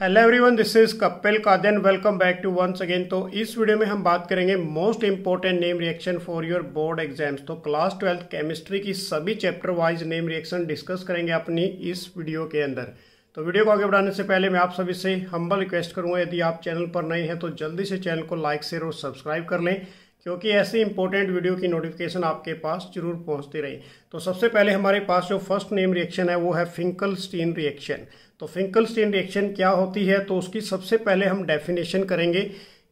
Hello everyone this is Kapil then welcome back to once again तो इस video में हम बात करेंगे most important name reaction for your board exams तो क्लास ट्वेल्थ केमिस्ट्री की सभी chapter wise name reaction discuss करेंगे अपनी इस वीडियो के अंदर तो वीडियो को आगे बढ़ाने से पहले मैं आप सभी से हम्बल रिक्वेस्ट करूंगा यदि आप चैनल पर नए हैं तो जल्दी से चैनल को लाइक शेयर और सब्सक्राइब कर लें क्योंकि ऐसे इंपॉर्टेंट वीडियो की नोटिफिकेशन आपके पास जरूर पहुंचती रहे तो सबसे पहले हमारे पास जो फर्स्ट नेम रिएक्शन है वो है फिंकल स्टीन रिएक्शन तो फिंकल स्टीन रिएक्शन क्या होती है तो उसकी सबसे पहले हम डेफिनेशन करेंगे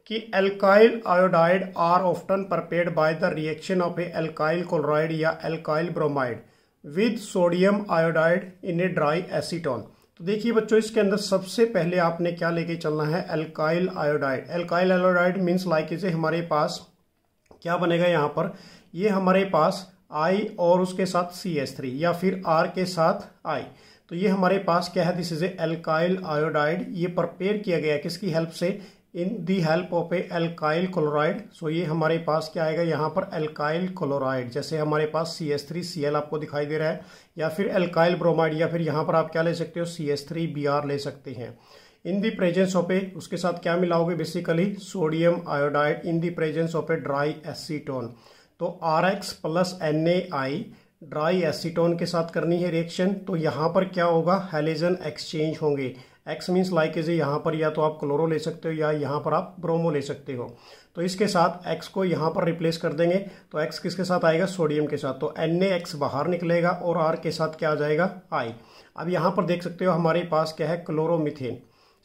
कि alkyl iodide are often prepared by the reaction of a alkyl chloride या alkyl bromide with sodium iodide in a dry acetone तो देखिए बच्चों इसके अंदर सबसे पहले आपने क्या लेके चलना है alkyl iodide alkyl iodide means like इसे हमारे पास क्या बनेगा यहाँ पर ये हमारे पास आई और उसके साथ सी एस थ्री या फिर आर के साथ आई तो ये हमारे पास क्या है this is a alkyl iodide ये प्रपेयर किया गया है किसकी हेल्प से in the help of a alkyl chloride so ये हमारे पास क्या आएगा यहाँ पर एल्काइल क्लोराइड जैसे हमारे पास C S three C L आपको दिखाई दे रहा है या फिर एल्काइल ब्रोमाइड या फिर यहाँ पर आप क्या ले सकते हो C S three B R ले सकते हैं इन दी प्रेजेंस ऑफ ए उसके साथ क्या मिलाओगे basically sodium iodide in the presence of a dry acetone तो R X plus N A I dry acetone के साथ करनी है रिएक्शन तो यहाँ पर क्या होगा हेलिजन एक्सचेंज होंगे एक्स मीन्स लाइक इज यहाँ पर या तो आप क्लोरो ले सकते हो या यहाँ पर आप ब्रोमो ले सकते हो तो इसके साथ एक्स को यहाँ पर रिप्लेस कर देंगे तो एक्स किसके साथ आएगा सोडियम के साथ तो एन एक्स बाहर निकलेगा और आर के साथ क्या आ जाएगा आई अब यहाँ पर देख सकते हो हमारे पास क्या है chloromethane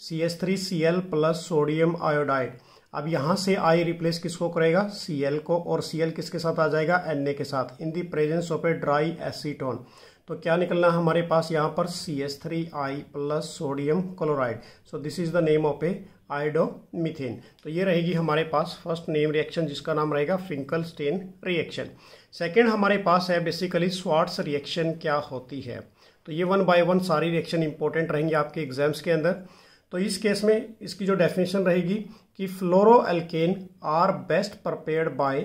C S three C L plus sodium iodide अब यहाँ से आई रिप्लेस किसको करेगा सी एल को और सी एल किसके साथ आ जाएगा एन ए के साथ in the presence of a dry acetone तो क्या निकलना हमारे पास यहाँ पर C S three I plus sodium chloride so this is the name of a iodomethane तो ये रहेगी हमारे पास फर्स्ट नेम रिएक्शन जिसका नाम रहेगा फिंकल स्टेन रिएक्शन सेकेंड हमारे पास है बेसिकली स्वाट्स रिएक्शन क्या होती है तो ये वन बाय वन सारी रिएक्शन इंपॉर्टेंट रहेंगे आपके एग्जाम्स के अंदर तो इस केस में इसकी जो डेफिनेशन रहेगी कि fluoroalkane are best prepared by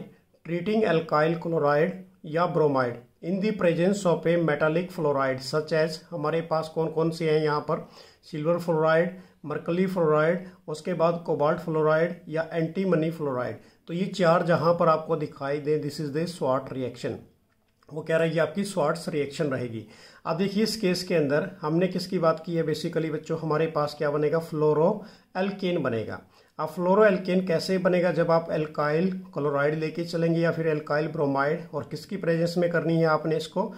treating alkyl chloride या bromide in the presence of a metallic fluoride such as हमारे पास कौन कौन से हैं यहाँ पर सिल्वर फ्लोराइड मरकली फ्लोराइड उसके बाद कोबाल्ट फ्लोराइड या एंटी मनी फ्लोराइड तो ये चार जहाँ पर आपको दिखाई दें this is the Swarts reaction वो कह रहा है कि आपकी स्वाट्स रिएक्शन रहेगी अब देखिए इस केस के अंदर हमने किसकी बात की है बेसिकली बच्चों हमारे पास क्या बनेगा फ्लोरो एल्केन बनेगा अब फ्लोरो एल्केन कैसे बनेगा जब आप एल्काइल क्लोराइड लेके चलेंगे या फिर एल्काइल ब्रोमाइड और किसकी प्रेजेंस में करनी है आपने इसको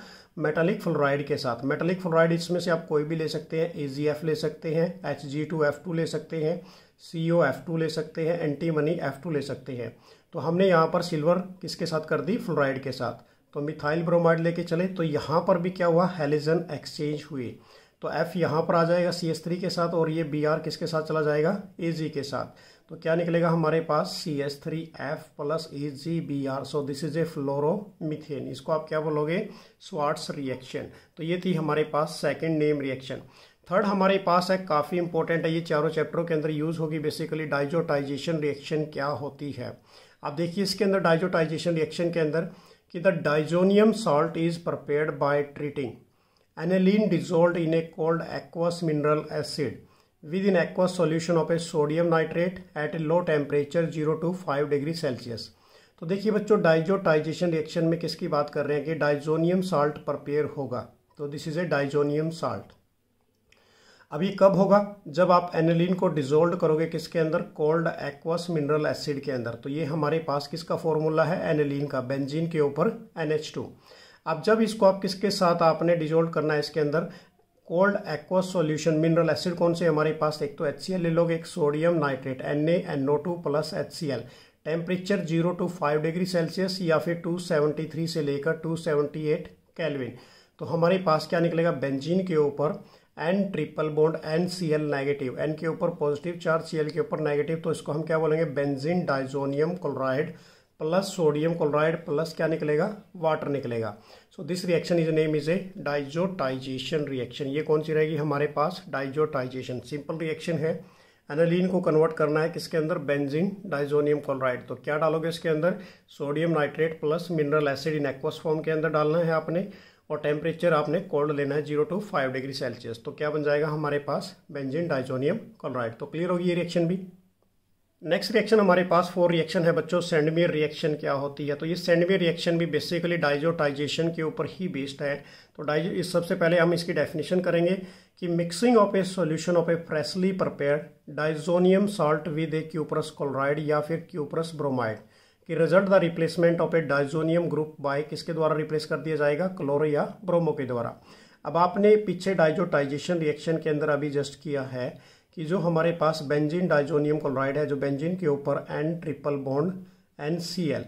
मेटालिक फ्लोराइड के साथ मेटालिक फ्लोराइड इसमें से आप कोई भी ले सकते हैं ए ले सकते हैं एच ले सकते हैं सी ले सकते हैं एंटी मनी ले सकते हैं तो हमने यहाँ पर सिल्वर किसके साथ कर दी फ्लोराइड के साथ तो मिथाइल ब्रोमाइड लेके चले तो यहाँ पर भी क्या हुआ हेलिजन एक्सचेंज हुए तो F यहाँ पर आ जाएगा सी एस थ्री के साथ और ये बी आर किसके साथ चला जाएगा ए जी के साथ तो क्या निकलेगा हमारे पास C S three F plus A G B R so this is a fluoromethane इसको आप क्या बोलोगे स्वाट्स रिएक्शन तो ये थी हमारे पास सेकेंड नेम रिएक्शन थर्ड हमारे पास है काफ़ी इंपॉर्टेंट है ये चारों चैप्टरों के अंदर यूज़ होगी बेसिकली डाइजोटाइजेशन रिएक्शन क्या होती है आप देखिए इसके अंदर डाइजोटाइजेशन रिएक्शन के अंदर कि the diazonium salt is prepare by treating aniline dissolved in a cold aqueous mineral acid with in aqueous solution of a sodium nitrate at a low temperature zero to five degree Celsius तो देखिए बच्चों diazotization reaction में किसकी बात कर रहे हैं कि डाइजोनियम साल्ट प्रपेयर होगा तो this is a diazonium salt अब ये कब होगा जब आप एनिलीन को डिजोल्व करोगे किसके अंदर कोल्ड एक्वस मिनरल एसिड के अंदर तो ये हमारे पास किसका फॉर्मूला है एनिलीन का बेंजीन के ऊपर टू अब जब इसको आप किसके साथ आपने डिजोल्व करना है इसके अंदर cold aqueous solution mineral acid कौन से हमारे पास एक तो एच ले लोगे एक sodium nitrate N NO two plus H C L temperature zero to five degree Celsius या फिर टू सेवेंटी थ्री से लेकर टू सेवेंटी एट कैलविन तो हमारे पास क्या निकलेगा बेंजीन के ऊपर N triple bond N C L negative N के ऊपर पॉजिटिव चार्ज सी एल के ऊपर नेगेटिव तो इसको हम क्या बोलेंगे benzene diazonium chloride plus sodium chloride plus क्या निकलेगा वाटर निकलेगा so this reaction is name is a diazotization reaction ये कौन सी रहेगी हमारे पास डाइजोटाइजेशन सिंपल रिएक्शन है एनालीन को कन्वर्ट करना है किसके अंदर बेंजीन डाइजोनियम क्लोराइड तो क्या डालोगे इसके अंदर sodium nitrate plus mineral acid in aqueous form के अंदर डालना है आपने और टेम्परेचर आपने कोल्ड लेना है zero to five degree Celsius तो क्या बन जाएगा हमारे पास बेंजिन डाइजोनियम क्लोराइड तो क्लियर होगी ये रिएक्शन भी नेक्स्ट रिएक्शन हमारे पास फोर रिएक्शन है बच्चों सेंडमियर रिएक्शन क्या होती है तो ये सेंडमियर रिएक्शन भी बेसिकली डाइजोटाइजेशन के ऊपर ही बेस्ड है तो डाइजो इस सबसे पहले हम इसकी डेफिनेशन करेंगे कि mixing of a solution of a freshly prepare diazonium salt with a cuprous chloride या फिर क्यूपरस ब्रोमाइड कि result the replacement of a diazonium group by किसके द्वारा रिप्लेस कर दिया जाएगा क्लोरो या ब्रोमो के द्वारा अब आपने पीछे डाइजोटाइजेशन रिएक्शन के अंदर अभी जस्ट किया है कि जो हमारे पास बेंजीन डाइजोनियम क्लोराइड है जो बेंजीन के ऊपर N triple bond N C L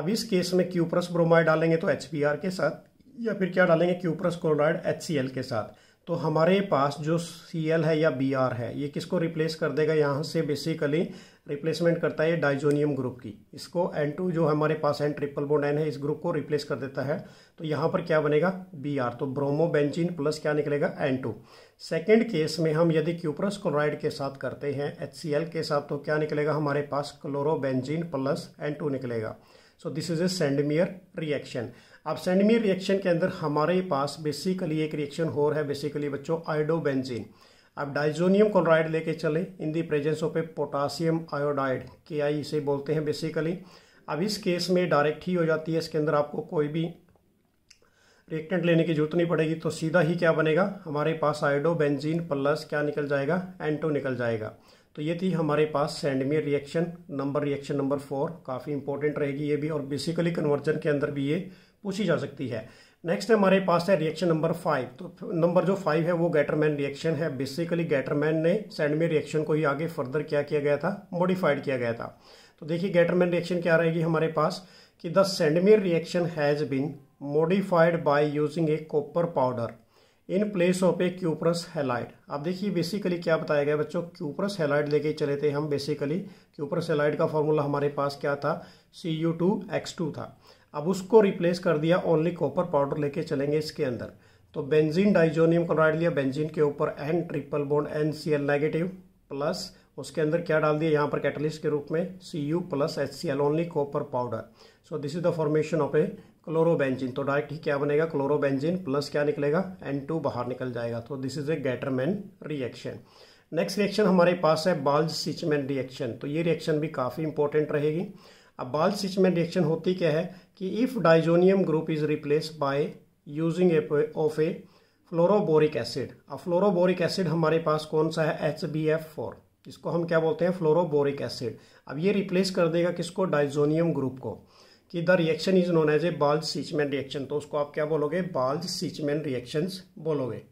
अब इस केस में क्यूप्रस ब्रोमाइड डालेंगे तो एच के साथ या फिर क्या डालेंगे क्यूप्रस क्लोराइड एच के साथ तो हमारे पास जो सी है या बी है ये किसको रिप्लेस कर देगा यहाँ से बेसिकली रिप्लेसमेंट करता है डाइजोनियम ग्रुप की इसको एन टू जो हमारे पास एन ट्रिपल बोन एन है इस ग्रुप को रिप्लेस कर देता है तो यहाँ पर क्या बनेगा बी आर तो ब्रोमोबेंचिन प्लस क्या निकलेगा एन टू सेकेंड केस में हम यदि क्यूपरस क्लोराइड के साथ करते हैं एच सी एल के साथ तो क्या निकलेगा हमारे पास क्लोरोबेंजिन प्लस एन टू निकलेगा so this is a Sandmeyer reaction अब सेंडमियर रिएक्शन के अंदर हमारे पास बेसिकली एक रिएक्शन हो रहा है बेसिकली बच्चों आइडोबेंजीन अब डाइजोनियम क्लोराइड लेके चले in the presence of a potassium iodide K I इसे बोलते हैं बेसिकली अब इस केस में डायरेक्ट ही हो जाती है इसके अंदर आपको कोई भी रिएक्टेंट लेने की जरूरत नहीं पड़ेगी तो सीधा ही क्या बनेगा हमारे पास आयोडो बेंजीन प्लस क्या निकल जाएगा एंटो निकल जाएगा तो ये थी हमारे पास Sandmeyer reaction number reaction number four काफ़ी इंपॉर्टेंट रहेगी ये भी और बेसिकली कन्वर्जन के अंदर भी ये पूछी जा सकती है नेक्स्ट है हमारे पास है रिएक्शन नंबर फाइव तो नंबर जो फाइव है वो गैटरमैन रिएक्शन है बेसिकली गैटरमैन ने सैंडमे रिएक्शन को ही आगे फर्दर क्या किया गया था मॉडिफाइड किया गया था तो देखिए गैटरमैन रिएक्शन क्या रहेगी हमारे पास कि the Sandmeyer reaction has been modified by using a copper powder in place of a cuprous halide आप देखिए बेसिकली क्या बताया गया बच्चों क्यूपरस हेलाइड लेके चले थे हम बेसिकली क्यूपरस हेलाइड का फॉर्मूला हमारे पास क्या था C U two X two था अब उसको रिप्लेस कर दिया ओनली कॉपर पाउडर लेके चलेंगे इसके अंदर तो बेंजीन डाइजोनियम क्लोराइड लिया बेंजीन के ऊपर N triple bond N C L negative plus उसके अंदर क्या डाल दिया यहाँ पर कैटलिस्ट के रूप में C U plus H C L only copper powder so this is the formation of a chlorobenzene तो डायरेक्ट ही क्या बनेगा क्लोरोबेंजिन प्लस क्या निकलेगा एन टू बाहर निकल जाएगा तो this is a Gattermann reaction next reaction हमारे पास है बाल्ज सिचमैन रिएक्शन तो ये रिएक्शन भी काफ़ी इंपॉर्टेंट रहेगी अब बाल्स इसमें रिएक्शन होती क्या है कि if diazonium group is replace by using of a fluoroboric acid अब फ्लोरोबोरिक एसिड हमारे पास कौन सा है एच बी एफ फोर इसको हम क्या बोलते हैं फ्लोरोबोरिक एसिड अब ये रिप्लेस कर देगा किसको डाइजोनियम ग्रुप को कि the reaction is known as a Balz Schiemann reaction तो उसको आप क्या बोलोगे बाल्ज सीचमैन रिएक्शंस बोलोगे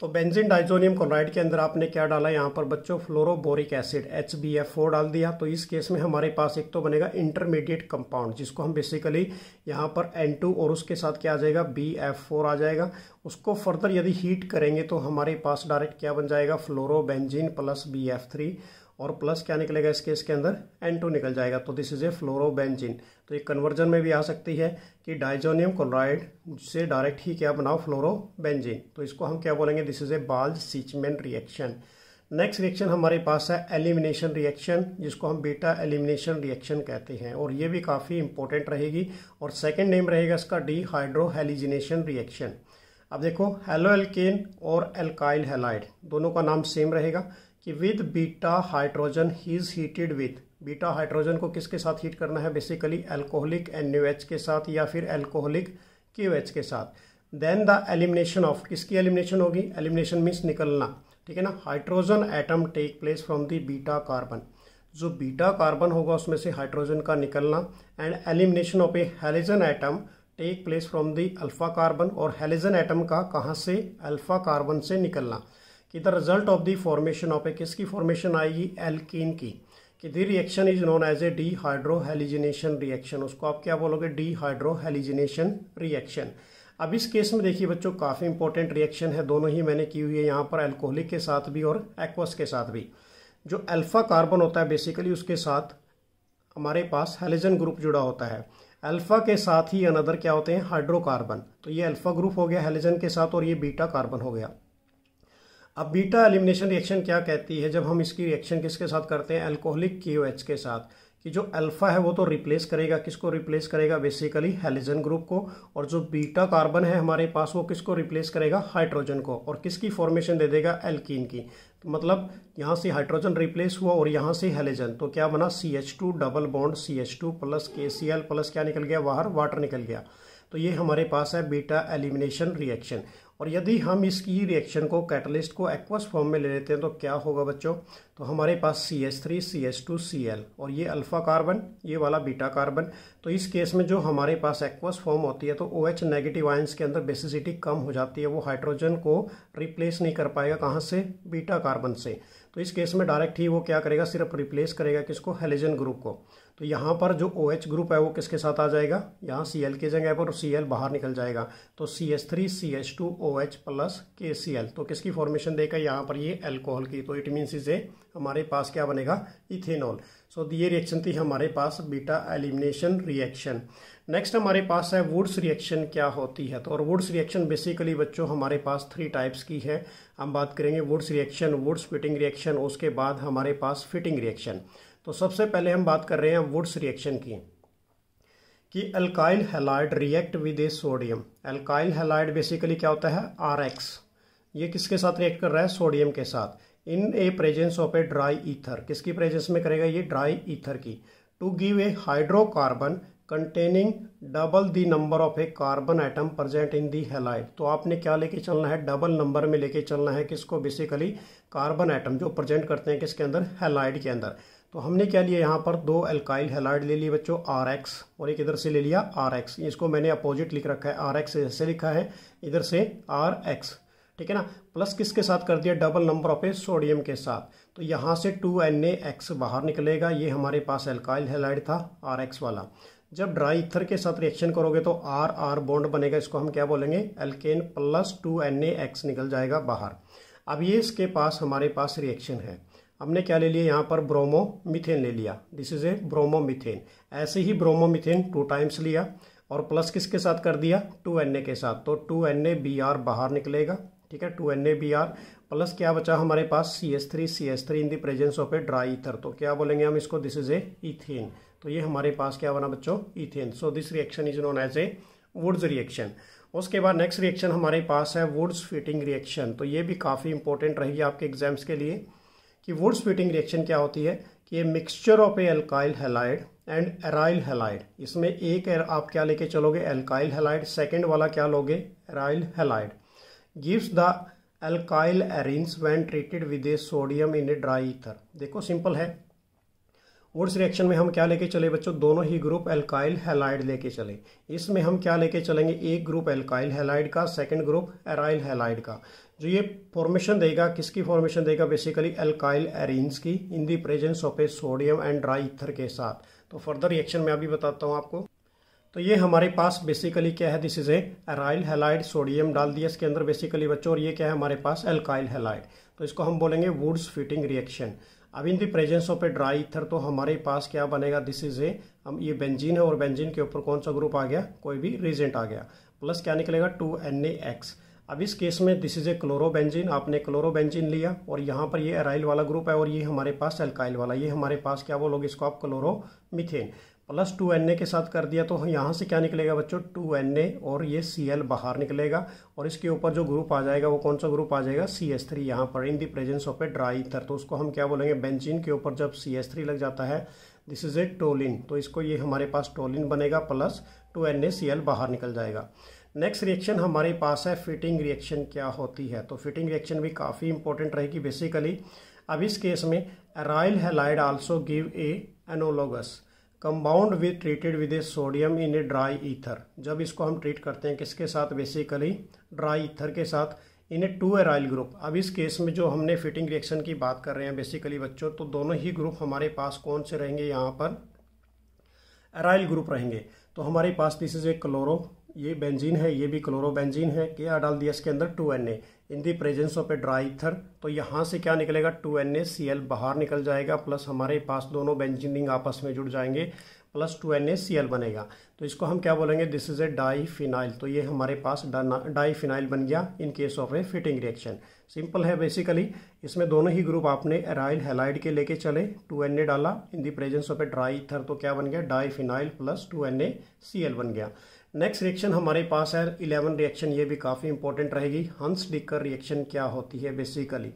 तो बेंजीन डाइजोनियम क्लोराइड के अंदर आपने क्या डाला यहाँ पर बच्चों fluoroboric acid H B F four डाल दिया तो इस केस में हमारे पास एक तो बनेगा इंटरमीडिएट कंपाउंड जिसको हम बेसिकली यहाँ पर एन टू और उसके साथ क्या आ जाएगा बी एफ फोर आ जाएगा उसको फर्दर यदि हीट करेंगे तो हमारे पास डायरेक्ट क्या बन जाएगा benzene plus B F three और प्लस क्या निकलेगा इस केस के अंदर एन टू निकल जाएगा तो दिस इज ए फ्लोरोबेंजिन तो ये कन्वर्जन में भी आ सकती है कि डाइजोनियम क्लोराइड से डायरेक्ट ही क्या बनाओ फ्लोरोबेंजिन तो इसको हम क्या बोलेंगे this is a Balz Schiemann reaction next reaction हमारे पास है एलिमिनेशन रिएक्शन जिसको हम बीटा एलिमिनेशन रिएक्शन कहते हैं और ये भी काफ़ी इंपॉर्टेंट रहेगी और सेकेंड नेम रहेगा इसका डी हाइड्रोहेलिजिनेशन रिएक्शन अब देखो हेलो एल्केन और एल्काइल हेलाइड दोनों का नाम सेम रहेगा कि विद बीटा हाइड्रोजन ही is heated with beta hydrogen को किसके साथ हीट करना है basically alcoholic N U H के साथ या फिर एल्कोहलिक क्यू एच के साथ देन द एलिमिनेशन ऑफ किसकी एलिमिनेशन होगी एलिमिनेशन मीन्स निकलना ठीक है ना hydrogen atom take place from the beta carbon जो बीटा कार्बन होगा उसमें से हाइड्रोजन का निकलना and elimination of a halogen atom take place from the alpha carbon और हेलिजन एटम का कहाँ से अल्फा कार्बन से निकलना कि the result of the formation of a किसकी फॉर्मेशन आएगी एल्कीन की कि the reaction is known as a dehydrohalogenation reaction उसको आप क्या बोलोगे डी हाइड्रोहेलिजिनेशन रिएक्शन अब इस केस में देखिए बच्चों काफ़ी इंपॉर्टेंट रिएक्शन है दोनों ही मैंने की हुई है यहाँ पर एल्कोहलिक के साथ भी और एक्वस के साथ भी जो अल्फ़ा कार्बन होता है बेसिकली उसके साथ हमारे पास हेलिजन ग्रुप जुड़ा होता है अल्फ़ा के साथ ही अनदर क्या होते हैं हाइड्रोकार्बन तो ये अल्फ़ा ग्रुप हो गया हेलिजन के साथ और ये बीटा कार्बन हो गया अब बीटा एलिमिनेशन रिएक्शन क्या कहती है जब हम इसकी रिएक्शन किसके साथ करते हैं एल्कोहलिक के के साथ कि जो अल्फा है वो तो रिप्लेस करेगा किसको रिप्लेस करेगा बेसिकली हेलिजन ग्रुप को और जो बीटा कार्बन है हमारे पास वो किसको रिप्लेस करेगा हाइड्रोजन को और किसकी फॉर्मेशन दे देगा एल्कीन की तो मतलब यहाँ से हाइड्रोजन रिप्लेस हुआ और यहाँ से हेलिजन तो क्या बना C H two double bond C H two plus K C L plus क्या निकल गया बाहर वाटर निकल गया तो ये हमारे पास है बीटा एलिमिनेशन रिएक्शन और यदि हम इसकी रिएक्शन को कैटलिस्ट को एक्वस फॉर्म में ले लेते हैं तो क्या होगा बच्चों तो हमारे पास C S three C S two C L और ये अल्फ़ा कार्बन ये वाला बीटा कार्बन तो इस केस में जो हमारे पास एक्वस फॉर्म होती है तो ओ एच नेगेटिव आयंस के अंदर बेसिसिटी कम हो जाती है वो हाइड्रोजन को रिप्लेस नहीं कर पाएगा कहाँ से बीटा कार्बन से तो इस केस में डायरेक्ट ही वो क्या करेगा सिर्फ रिप्लेस करेगा किसको हेलिजन ग्रुप को तो यहाँ पर जो ओ OH ग्रुप है वो किसके साथ आ जाएगा यहाँ सी एल के जगह पर सी एल बाहर निकल जाएगा तो C S three C H two O H plus K C L तो किसकी फॉर्मेशन देगा यहाँ पर ये एल्कोहल की तो इट मीन्स इसे हमारे पास क्या बनेगा इथेनॉल सो ये रिएक्शन थी हमारे पास बीटा एलिमिनेशन रिएक्शन नेक्स्ट हमारे पास है वुड्स रिएक्शन क्या होती है तो और वुड्स रिएक्शन बेसिकली बच्चों हमारे पास थ्री टाइप्स की है हम बात करेंगे Wurtz reaction Wurtz fitting reaction उसके बाद हमारे पास फिटिंग रिएक्शन तो सबसे पहले हम बात कर रहे हैं वुड्स रिएक्शन की कि alkyl halide react with a sodium alkyl halide basically क्या होता है आर एक्स ये किसके साथ रिएक्ट कर रहा है सोडियम के साथ in a presence of a dry ether किसकी प्रेजेंस में करेगा ये ड्राई ईथर की to give a hydrocarbon containing double the number of a carbon atom present in the halide तो आपने क्या लेके चलना है डबल नंबर में लेके चलना है किसको बेसिकली कार्बन आइटम जो प्रेजेंट करते हैं किसके अंदर हेलाइड के अंदर तो हमने क्या लिया यहाँ पर दो एल्काइल हेलाइड ले लिए बच्चों आर एक्स और एक इधर से ले लिया आर एक्स इसको मैंने अपोजिट लिख रखा है आर एक्स ऐसे लिखा है इधर से आर एक्स ठीक है ना प्लस किसके साथ कर दिया double number of a sodium के साथ तो यहाँ से टू एन ए एक्स बाहर निकलेगा ये हमारे पास एल्काइल हेलाइड था आर एक्स वाला जब ड्राई इथर के साथ रिएक्शन करोगे तो आर आर बॉन्ड बनेगा इसको हम क्या बोलेंगे alkane plus two N A X निकल जाएगा बाहर अब ये इसके पास हमारे पास रिएक्शन है हमने क्या ले लिया यहाँ पर ब्रोमो मिथेन ले लिया this is a bromomethane ऐसे ही ब्रोमो मिथेन टू टाइम्स लिया और प्लस किसके साथ कर दिया टू एन ए के साथ तो two N A B R बाहर निकलेगा ठीक है two N A B R plus क्या बचा हमारे पास C S three C S three in the presence of a dry ether तो क्या बोलेंगे हम इसको दिस इज ए इथेन तो ये हमारे पास क्या बना बच्चों ethane so this reaction is known as a Wurtz reaction उसके बाद नेक्स्ट रिएक्शन हमारे पास है वुड्स फिटिंग रिएक्शन तो ये भी काफ़ी इंपॉर्टेंट रहेगी आपके एग्जाम्स के लिए कि वुड्स फिटिंग रिएक्शन क्या होती है कि ये mixture of a alkyl halide and aryl halide इसमें एक आप क्या लेके चलोगे एल्काइल हेलाइड सेकेंड वाला क्या लोगे aryl halide gives the alkyl arenes when treated with a sodium in a dry ether देखो सिंपल है वुड्स रिएक्शन में हम क्या लेके चले बच्चों दोनों ही ग्रुप एल्काइल हेलाइड लेके चले इसमें हम क्या लेके चलेंगे एक ग्रुप एल्काइल हेलाइड का सेकंड ग्रुप एराइल हेलाइड का जो तो ये फॉर्मेशन देगा किसकी फॉर्मेशन देगा बेसिकली एल्काइल एरिन्स की in the presence of a sodium and dry ether के साथ तो फर्दर रिएक्शन मैं अभी बताता हूँ आपको तो ये हमारे पास बेसिकली क्या है this is a aryl halide sodium डाल दिया इसके अंदर बेसिकली बच्चों और ये क्या है हमारे पास एल्काइल हेलाइड तो इसको हम बोलेंगे वुड्स फिटिंग रिएक्शन अब in the presence of a dry ether तो हमारे पास क्या बनेगा दिस इज ए हम ये बेंजीन है और बेंजीन के ऊपर कौन सा ग्रुप आ गया कोई भी रीजेंट आ गया प्लस क्या निकलेगा टू एन ए एक्स अब इस केस में दिस इज़ ए क्लोरोबेंजीन आपने क्लोरोबेंजीन लिया और यहाँ पर ये एराइल वाला ग्रुप है और ये हमारे पास एल्काइल वाला ये हमारे पास क्या बोलोगे इसको आप chloromethane plus two N A के साथ कर दिया तो यहाँ से क्या निकलेगा बच्चों टू एन ए और ये सी एल बाहर निकलेगा और इसके ऊपर जो ग्रुप आ जाएगा वो कौन सा ग्रुप आ जाएगा सी एस थ्री यहाँ पर in the presence of a dry ether तो उसको हम क्या बोलेंगे बेंजीन के ऊपर जब सी एस थ्री लग जाता है दिस इज़ ए टोलिन तो इसको ये हमारे पास टोलिन बनेगा plus two N A C L बाहर निकल जाएगा नेक्स्ट रिएक्शन हमारे पास है फिटिंग रिएक्शन क्या होती है तो फिटिंग रिएक्शन भी काफ़ी इंपॉर्टेंट रहेगी बेसिकली अब इस केस में aryl halide also give a analogous compound with treated with a sodium in a dry ether जब इसको हम ट्रीट करते हैं किसके साथ बेसिकली ड्राई ईथर के साथ in a two aryl group अब इस केस में जो हमने फिटिंग रिएक्शन की बात कर रहे हैं बेसिकली बच्चों तो दोनों ही ग्रुप हमारे पास कौन से रहेंगे यहाँ पर एराइल ग्रुप रहेंगे तो हमारे पास दिस इज ए क्लोरो ये बेंजीन है ये भी क्लोरोबेंजीन है क्या डाल दिया इसके अंदर two N A in the presence of a dry ether तो यहाँ से क्या निकलेगा two N A C L बाहर निकल जाएगा प्लस हमारे पास दोनों बेंजिनिंग आपस में जुड़ जाएंगे plus two N A C L बनेगा तो इसको हम क्या बोलेंगे this is a diphenyl तो ये हमारे पास डाई फिनाइल बन गया in case of a fitting reaction simple है बेसिकली इसमें दोनों ही ग्रुप आपने एराइल हेलाइड के लेके चले टू एन ए डाला in the presence of a dry ether तो क्या बन गया diphenyl plus two N A C L बन गया नेक्स्ट रिएक्शन हमारे पास है इलेवन रिएक्शन ये भी काफ़ी इंपॉर्टेंट रहेगी हंस डिकर रिएक्शन क्या होती है बेसिकली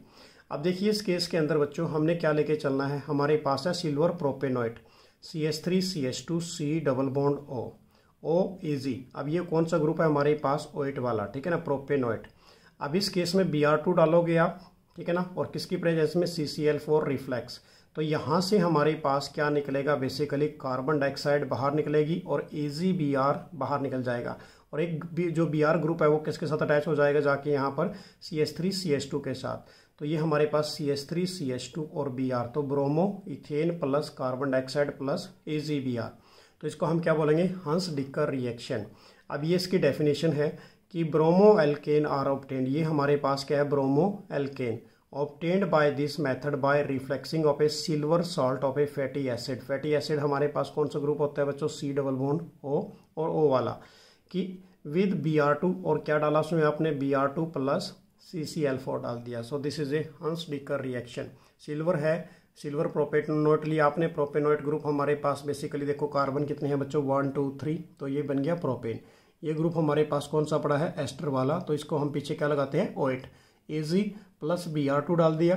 अब देखिए इस केस के अंदर बच्चों हमने क्या लेके चलना है हमारे पास है silver propanoate C S three C S two C double bond O O AG अब ये कौन सा ग्रुप है हमारे पास ओइट वाला ठीक है ना प्रोपेनोइट अब इस केस में बी आर टू डालोगे आप ठीक है ना और किसकी प्रेजेंस में C C L four reflux तो यहाँ से हमारे पास क्या निकलेगा बेसिकली कार्बन डाइऑक्साइड बाहर निकलेगी और ए बाहर निकल जाएगा और एक भी जो बी आर ग्रुप है वो किसके साथ अटैच हो जाएगा जाके यहाँ पर C S three C S two के साथ तो ये हमारे पास C S three C S two और बी आर तो bromoethane plus carbon dioxide plus A G B R तो इसको हम क्या बोलेंगे हंस डिक्कर रिएक्शन अब ये इसकी डेफिनेशन है कि ब्रोमो एल्केन आर ऑप्टेन ये हमारे पास क्या है bromo alkane obtained by this method by refluxing of a silver salt of a fatty acid fatty acid हमारे पास कौन सा ग्रुप होता है बच्चों सी डबल बोन ओ और ओ वाला कि विद बी आर टू और क्या डाला उसमें आपने B R two plus C C L four डाल दिया so this is a Hunsdiecker reaction silver है सिल्वर प्रोपेनोट लिया आपने प्रोपेनोइट ग्रुप हमारे पास बेसिकली देखो कार्बन कितने हैं बच्चों वन टू थ्री तो ये बन गया प्रोपेन ये ग्रुप हमारे पास कौन सा पड़ा है एस्टर वाला तो इसको हम पीछे क्या लगाते हैं oate AG plus B R two डाल दिया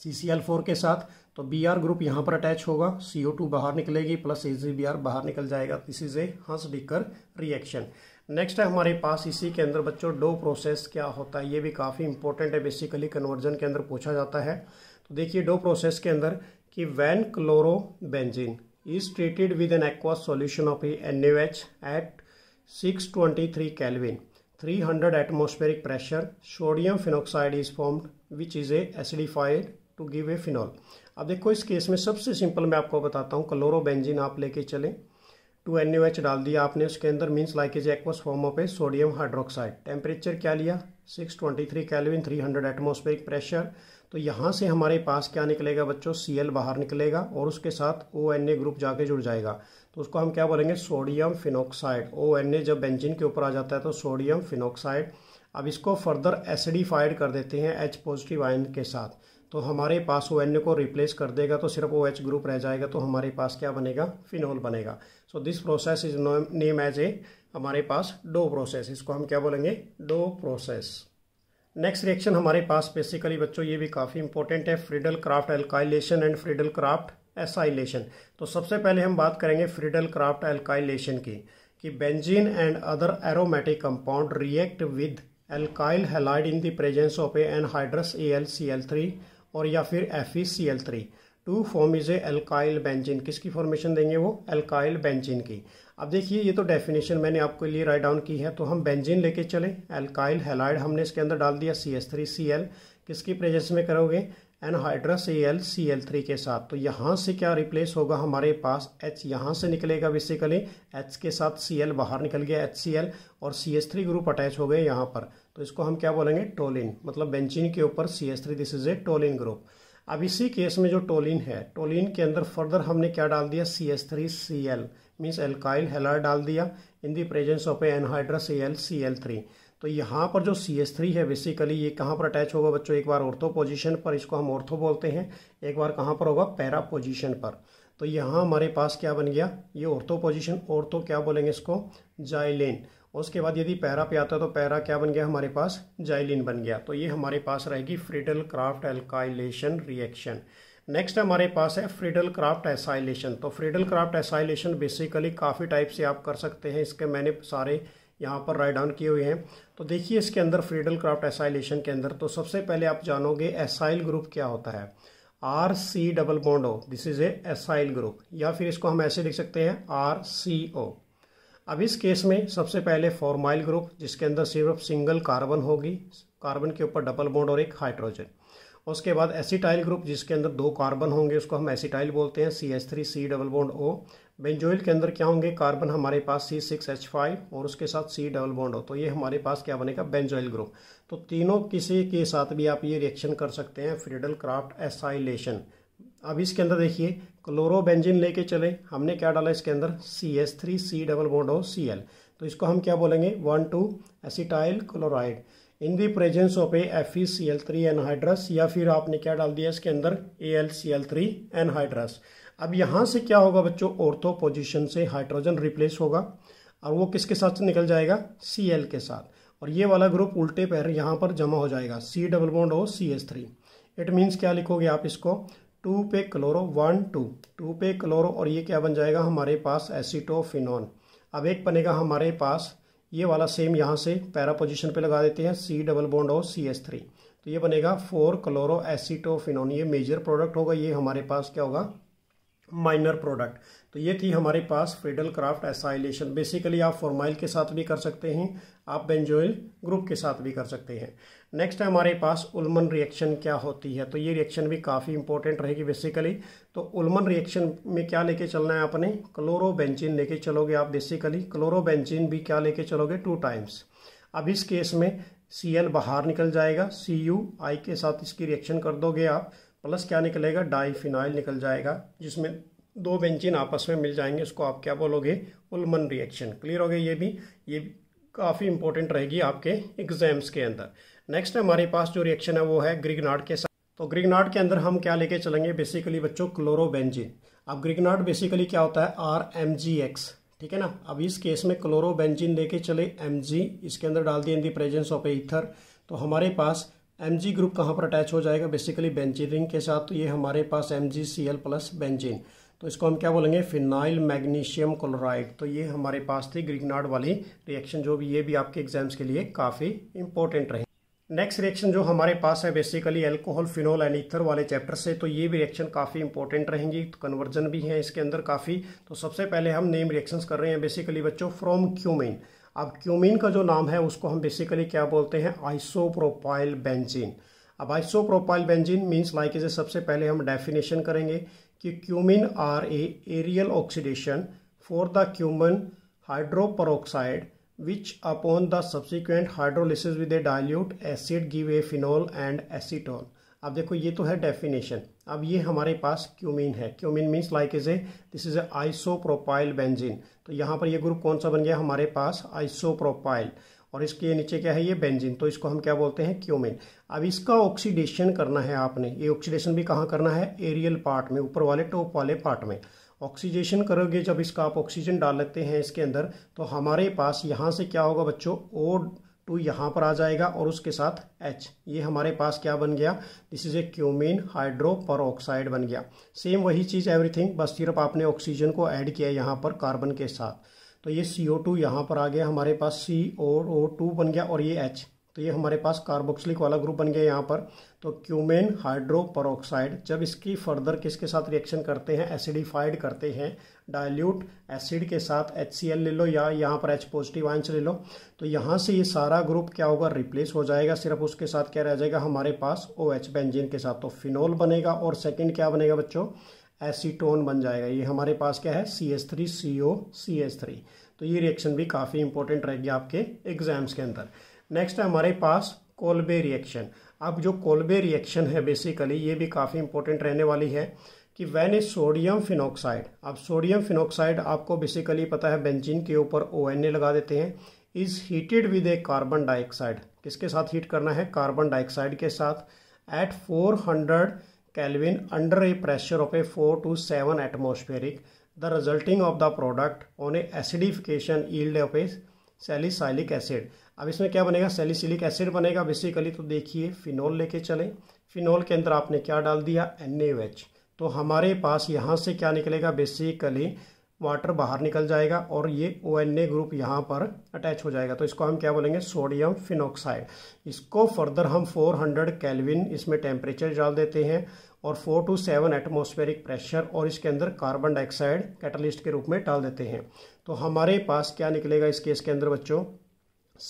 सी सी एल फोर के साथ तो बी आर ग्रुप यहाँ पर अटैच होगा सी ओ टू बाहर निकलेगी plus A G B R बाहर निकल जाएगा this is a Hunsdiecker reaction next है हमारे पास इसी के अंदर बच्चों डो प्रोसेस क्या होता है ये भी काफ़ी इंपॉर्टेंट है बेसिकली कन्वर्जन के अंदर पूछा जाता है तो देखिए डो प्रोसेस के अंदर कि when chlorobenzene is treated with an aqua solution of N H at three Kelvin 300 atmospheric pressure sodium phenoxide is formed which is a acidified to give a phenol अब देखो इस case में सबसे simple मैं आपको बताता हूँ chlorobenzene आप लेके चलें टू एन यू एच डाल दिया आपने उसके अंदर means like is aqueous form of a sodium hydroxide temperature क्या लिया 623 कैलविन हंड्रेड एटमोस्फेरिक प्रेशर तो यहाँ से हमारे पास क्या निकलेगा बच्चों सी बाहर निकलेगा और उसके साथ ओ ग्रुप जाके जुड़ जाएगा तो उसको हम क्या बोलेंगे sodium phenoxide O N A जब बेंजिन के ऊपर आ जाता है तो सोडियम फिनोक्साइड अब इसको फर्दर एसिडिफाइड कर देते हैं एच पॉजिटिव आयन के साथ तो हमारे पास ओ एन ए को रिप्लेस कर देगा तो सिर्फ ओ एच ग्रुप रह जाएगा तो हमारे पास क्या बनेगा फिनोल बनेगा so this process is name as a हमारे पास डो प्रोसेस इसको हम क्या बोलेंगे डो प्रोसेस नेक्स्ट रिएक्शन हमारे पास बेसिकली बच्चों ये भी काफ़ी इंपॉर्टेंट है Friedel craft alkylation and Friedel craft acylation तो सबसे पहले हम बात करेंगे फ्रीडल क्राफ्ट एल्काइलेशन की कि benzene and other aromatic compound react with alkyl halide in the presence of a anhydrous A L C L three और या फिर F E C L three to form is a alkyl benzene किसकी formation देंगे वो alkyl benzene की अब देखिए ये तो डेफिनेशन मैंने आपके लिए राइट डाउन की है तो हम बेंजीन लेके चले एल्काइल हेलाइड हमने इसके अंदर डाल दिया C S three C L किसकी प्रेजेंस में करोगे anhydrous A L C L three के साथ तो यहाँ से क्या रिप्लेस होगा हमारे पास एच यहाँ से निकलेगा बेसिकली एच के साथ सी एल बाहर निकल गया एच सी एल और C S three group attach हो गए यहाँ पर तो इसको हम क्या बोलेंगे टोलिन मतलब बेंचिन के ऊपर C S three this is a toluene group अब इसी केस में जो टोलिन है टोलिन के अंदर फर्दर हमने क्या डाल दिया C S three C L means alkyl halide डाल दिया in the presence of a anhydrous A L C L three तो यहाँ पर जो सी एस थ्री है बेसिकली ये कहाँ पर अटैच होगा बच्चों एक बार ऑर्थो पोजीशन पर इसको हम ऑर्थो बोलते हैं एक बार कहाँ पर होगा पैरा पोजीशन पर तो यहाँ हमारे पास क्या बन गया ये ऑर्थो पोजीशन ऑर्थो क्या बोलेंगे इसको जाइलेन उसके बाद यदि पैरा पे आता है तो पैरा क्या बन गया हमारे पास जाइलिन बन गया तो ये हमारे पास रहेगी Friedel Crafts alkylation reaction next हमारे पास है फ्रीडल क्राफ्ट एसाइलेशन तो फ्रीडल क्राफ्ट एसाइलेशन बेसिकली काफ़ी टाइप से आप कर सकते हैं इसके मैंने सारे यहाँ पर राइट डाउन किए हुए हैं तो देखिए इसके अंदर फ्रीडल क्राफ्ट एसाइलेशन के अंदर तो सबसे पहले आप जानोगे एसाइल ग्रुप क्या होता है R C double bond O this is a acyl group या फिर इसको हम ऐसे लिख सकते हैं आर सी ओ अब इस केस में सबसे पहले फॉर्माइल ग्रुप जिसके अंदर सिर्फ सिंगल कार्बन होगी कार्बन के ऊपर डबल बॉन्ड और एक हाइड्रोजन उसके बाद एसिटाइल ग्रुप जिसके अंदर दो कार्बन होंगे उसको हम एसिटाइल बोलते हैं C S three C double bond O benzoyl के अंदर क्या होंगे कार्बन हमारे पास सी सिक्स एच फाइव और उसके साथ सी डबल बॉन्ड हो तो ये हमारे पास क्या बनेगा बेंजोइल ग्रुप तो तीनों किसी के साथ भी आप ये रिएक्शन कर सकते हैं फ्रीडल क्राफ्ट एसाइलेशन अब इसके अंदर देखिए क्लोरोबेंजिन लेके चले हमने क्या डाला इसके अंदर C S three C double bond O C L तो इसको हम क्या बोलेंगे one two acetyl chloride in the presence of a F E C L three anhydrous या फिर आपने क्या डाल दिया इसके अंदर A L C L three anhydrous अब यहाँ से क्या होगा बच्चों ऑर्थो पोजीशन से हाइड्रोजन रिप्लेस होगा और वो किसके साथ निकल जाएगा सी के साथ और ये वाला ग्रुप उल्टे पैर यहाँ पर जमा हो जाएगा C double bond O C S three it means क्या लिखोगे आप इसको टू पे क्लोरो वन टू टू पे क्लोरो और ये क्या बन जाएगा हमारे पास एसिटोफिनॉन अब एक बनेगा हमारे पास ये वाला सेम यहाँ से पैरा पोजिशन पर लगा देते हैं C double bond O C S three तो ये बनेगा फोर क्लोरो एसिटोफिनॉन ये मेजर प्रोडक्ट होगा ये हमारे पास क्या होगा माइनर प्रोडक्ट तो ये थी हमारे पास फ्रीडल क्राफ्ट एसाइलेशन बेसिकली आप फॉर्माइल के साथ भी कर सकते हैं आप बेंजोइल ग्रुप के साथ भी कर सकते हैं नेक्स्ट है हमारे पास उल्मन रिएक्शन क्या होती है तो ये रिएक्शन भी काफ़ी इंपॉर्टेंट रहेगी बेसिकली तो उल्मन रिएक्शन में क्या लेके चलना है आपने क्लोरोबेंचिन लेके चलोगे आप बेसिकली क्लोरोबेंचिन भी क्या लेके चलोगे टू टाइम्स अब इस केस में सी बाहर निकल जाएगा सी आई के साथ इसकी रिएक्शन कर दोगे आप प्लस क्या निकलेगा फिनाइल निकल जाएगा जिसमें दो बेंचिन आपस में मिल जाएंगे उसको आप क्या बोलोगे उलमन रिएक्शन क्लियर हो गया ये भी ये काफ़ी इंपॉर्टेंट रहेगी आपके एग्जाम्स के अंदर नेक्स्ट हमारे पास जो रिएक्शन है वो है ग्रिगनाड के साथ तो ग्रिगनाड के अंदर हम क्या लेके चलेंगे बेसिकली बच्चों क्लोरोबेंजिन अब ग्रिगनाड बेसिकली क्या होता है आर एम जी एक्स ठीक है ना अब इस केस में क्लोरोबेंजिन लेके चले एम जी इसके अंदर डाल दिए इन दी प्रेजेंस ऑफ एथर तो हमारे पास एम जी ग्रुप कहाँ पर अटैच हो जाएगा बेसिकली बेंजीन रिंग के साथ ये हमारे पास M G C L plus benzene तो इसको हम क्या बोलेंगे फिनाइल मैग्नीशियम क्लोराइड तो ये हमारे पास थी ग्रिगनाड वाली रिएक्शन जो भी ये भी आपके एग्जाम्स के लिए काफ़ी इंपॉर्टेंट रहे नेक्स्ट रिएक्शन जो हमारे पास है basically alcohol phenol and ether वाले चैप्टर से तो ये भी रिएक्शन काफ़ी इंपॉर्टेंट रहेंगी तो कन्वर्जन भी है इसके अंदर काफ़ी तो सबसे पहले हम नेम रिएक्शंस कर रहे हैं बेसिकली बच्चों फ्रॉम क्यूमेन अब क्यूमिन का जो नाम है उसको हम बेसिकली क्या बोलते हैं आइसोप्रोपाइल बेंजीन अब आइसोप्रोपाइल बेंजीन मीन्स लाइक इसे सबसे पहले हम डेफिनेशन करेंगे कि cumene are a aerial oxidation for the cumene hydroperoxide which upon the subsequent hydrolysis with a dilute acid give a phenol and acetone अब देखो ये तो है डेफिनेशन अब ये हमारे पास क्यूमिन है cumene means like is a this is a isopropyl benzene तो यहाँ पर ये ग्रुप कौन सा बन गया हमारे पास आइसोप्रोपाइल और इसके नीचे क्या है ये बेंजिन तो इसको हम क्या बोलते हैं क्यूमिन अब इसका ऑक्सीडेशन करना है आपने ये ऑक्सीडेशन भी कहाँ करना है एरियल पार्ट में ऊपर वाले टॉप वाले पार्ट में ऑक्सीजेशन करोगे जब इसका आप ऑक्सीजन डाल लेते हैं इसके अंदर तो हमारे पास यहाँ से क्या होगा बच्चों ओ टू तो यहाँ पर आ जाएगा और उसके साथ एच ये हमारे पास क्या बन गया this is a cumene hydroperoxide बन गया सेम वही चीज़ एवरीथिंग बस सिर्फ आपने ऑक्सीजन को ऐड किया यहाँ पर कार्बन के साथ तो ये सी ओ टू यहाँ पर आ गया हमारे पास सी ओ ओ टू बन गया और ये एच तो ये हमारे पास कार्बोक्सिलिक वाला ग्रुप बन गया यहाँ पर तो क्यूमेन हाइड्रो पर जब इसकी फर्दर किसके साथ रिएक्शन करते हैं एसिडिफाइड करते हैं डायल्यूट एसिड के साथ एच ले लो या यहाँ पर एच पॉजिटिव आइंस ले लो तो यहाँ से ये सारा ग्रुप क्या होगा रिप्लेस हो जाएगा सिर्फ उसके साथ क्या रह जाएगा हमारे पास ओ एच बेंजिन के साथ तो फिनोल बनेगा और सेकेंड क्या बनेगा बच्चों एसीटोन बन जाएगा ये हमारे पास क्या है C S three C O C S three तो ये रिएक्शन भी काफ़ी इंपॉर्टेंट रहेगी आपके एग्जाम्स के अंदर नेक्स्ट है हमारे पास कोलबे रिएक्शन अब जो कोलबे रिएक्शन है बेसिकली ये भी काफ़ी इंपॉर्टेंट रहने वाली है कि वैन इज सोडियम फिनोक्साइड अब सोडियम फिनोक्साइड आपको बेसिकली पता है बेंजीन के ऊपर ओ लगा देते हैं is heated with a carbon dioxide किसके साथ हीट करना है कार्बन डाइऑक्साइड के साथ at 400 kelvin under a pressure of a four to seven atmospheric the resulting of the product on a acidification yield of a salicylic acid अब इसमें क्या बनेगा सेलिसिलिक एसिड बनेगा बेसिकली तो देखिए फिनोल लेके चलें फिनोल के अंदर आपने क्या डाल दिया एन तो हमारे पास यहाँ से क्या निकलेगा बेसिकली वाटर बाहर निकल जाएगा और ये ओ एन ए ग्रुप यहाँ पर अटैच हो जाएगा तो इसको हम क्या बोलेंगे सोडियम फिनोक्साइड इसको फर्दर हम 400 हंड्रेड कैलविन इसमें टेम्परेचर डाल देते हैं और 4 टू 7 एटमोस्फेरिक प्रेशर और इसके अंदर कार्बन डाइऑक्साइड कैटलिस्ट के रूप में डाल देते हैं तो हमारे पास क्या निकलेगा इस केस के अंदर बच्चों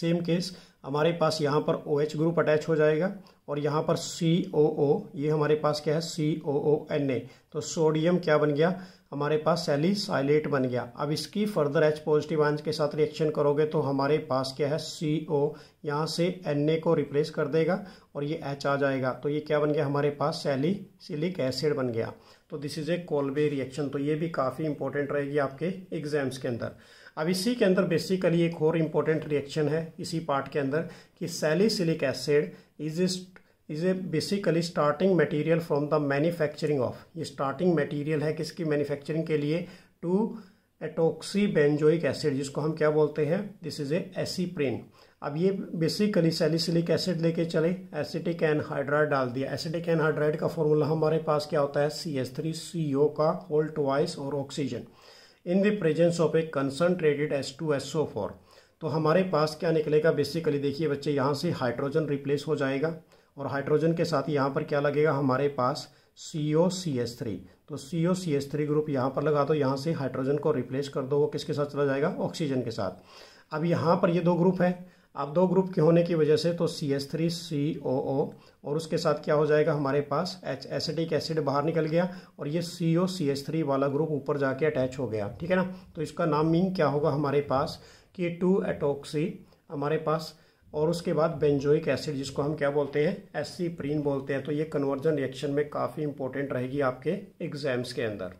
सेम केस हमारे पास यहाँ पर ओ OH ग्रुप अटैच हो जाएगा और यहाँ पर सी ओ ओ ये हमारे पास क्या है सी ओ ओ एन ए तो सोडियम क्या बन गया हमारे पास साइलेट बन गया अब इसकी फर्दर एच पॉजिटिव आंस के साथ रिएक्शन करोगे तो हमारे पास क्या है सी ओ यहाँ से एन ए को रिप्लेस कर देगा और ये एच आ जाएगा तो ये क्या बन गया हमारे पास सिलिक एसिड बन गया तो this is a Kolbe reaction तो ये भी काफ़ी इंपॉर्टेंट रहेगी आपके एग्जाम्स के अंदर अब इसी के अंदर बेसिकली एक और इम्पोर्टेंट रिएक्शन है इसी पार्ट के अंदर कि salicylic acid is is is a basically starting material from the manufacturing of ये स्टार्टिंग मटीरियल है किसकी मैन्युफैक्चरिंग के लिए टू एटोक्सी बेंजोइक एसिड जिसको हम क्या बोलते हैं दिस इज़ ए एसीप्रिन अब ये बेसिकली सेलिसिलिक एसिड लेके चले एसिटिक एनहाइड्राइड डाल दिया एन एनहाइड्राइड का फॉर्मूला हमारे पास क्या होता है C S three C O का होल टू और oxygen in the presence of a concentrated S two S O four तो हमारे पास क्या निकलेगा बेसिकली देखिए बच्चे यहाँ से हाइड्रोजन रिप्लेस हो जाएगा और हाइड्रोजन के साथ यहाँ पर क्या लगेगा हमारे पास C O C S three तो C O C S three group यहाँ पर लगा दो यहाँ से हाइड्रोजन को रिप्लेस कर दो वो किसके साथ चला जाएगा ऑक्सीजन के साथ अब यहाँ पर ये दो ग्रुप हैं अब दो ग्रुप के होने की वजह से तो C S three C O ओ और उसके साथ क्या हो जाएगा हमारे पास एच एसिडिक एसिड बाहर निकल गया और ये C O C S three वाला ग्रुप ऊपर जाके अटैच हो गया ठीक है ना तो इसका नाम मीन क्या होगा हमारे पास कि टू एटोक्सी हमारे पास और उसके बाद बेंजोइक एसिड जिसको हम क्या बोलते हैं एस प्रीन बोलते हैं तो ये कन्वर्जन रिएक्शन में काफ़ी इंपॉर्टेंट रहेगी आपके एग्जाम्स के अंदर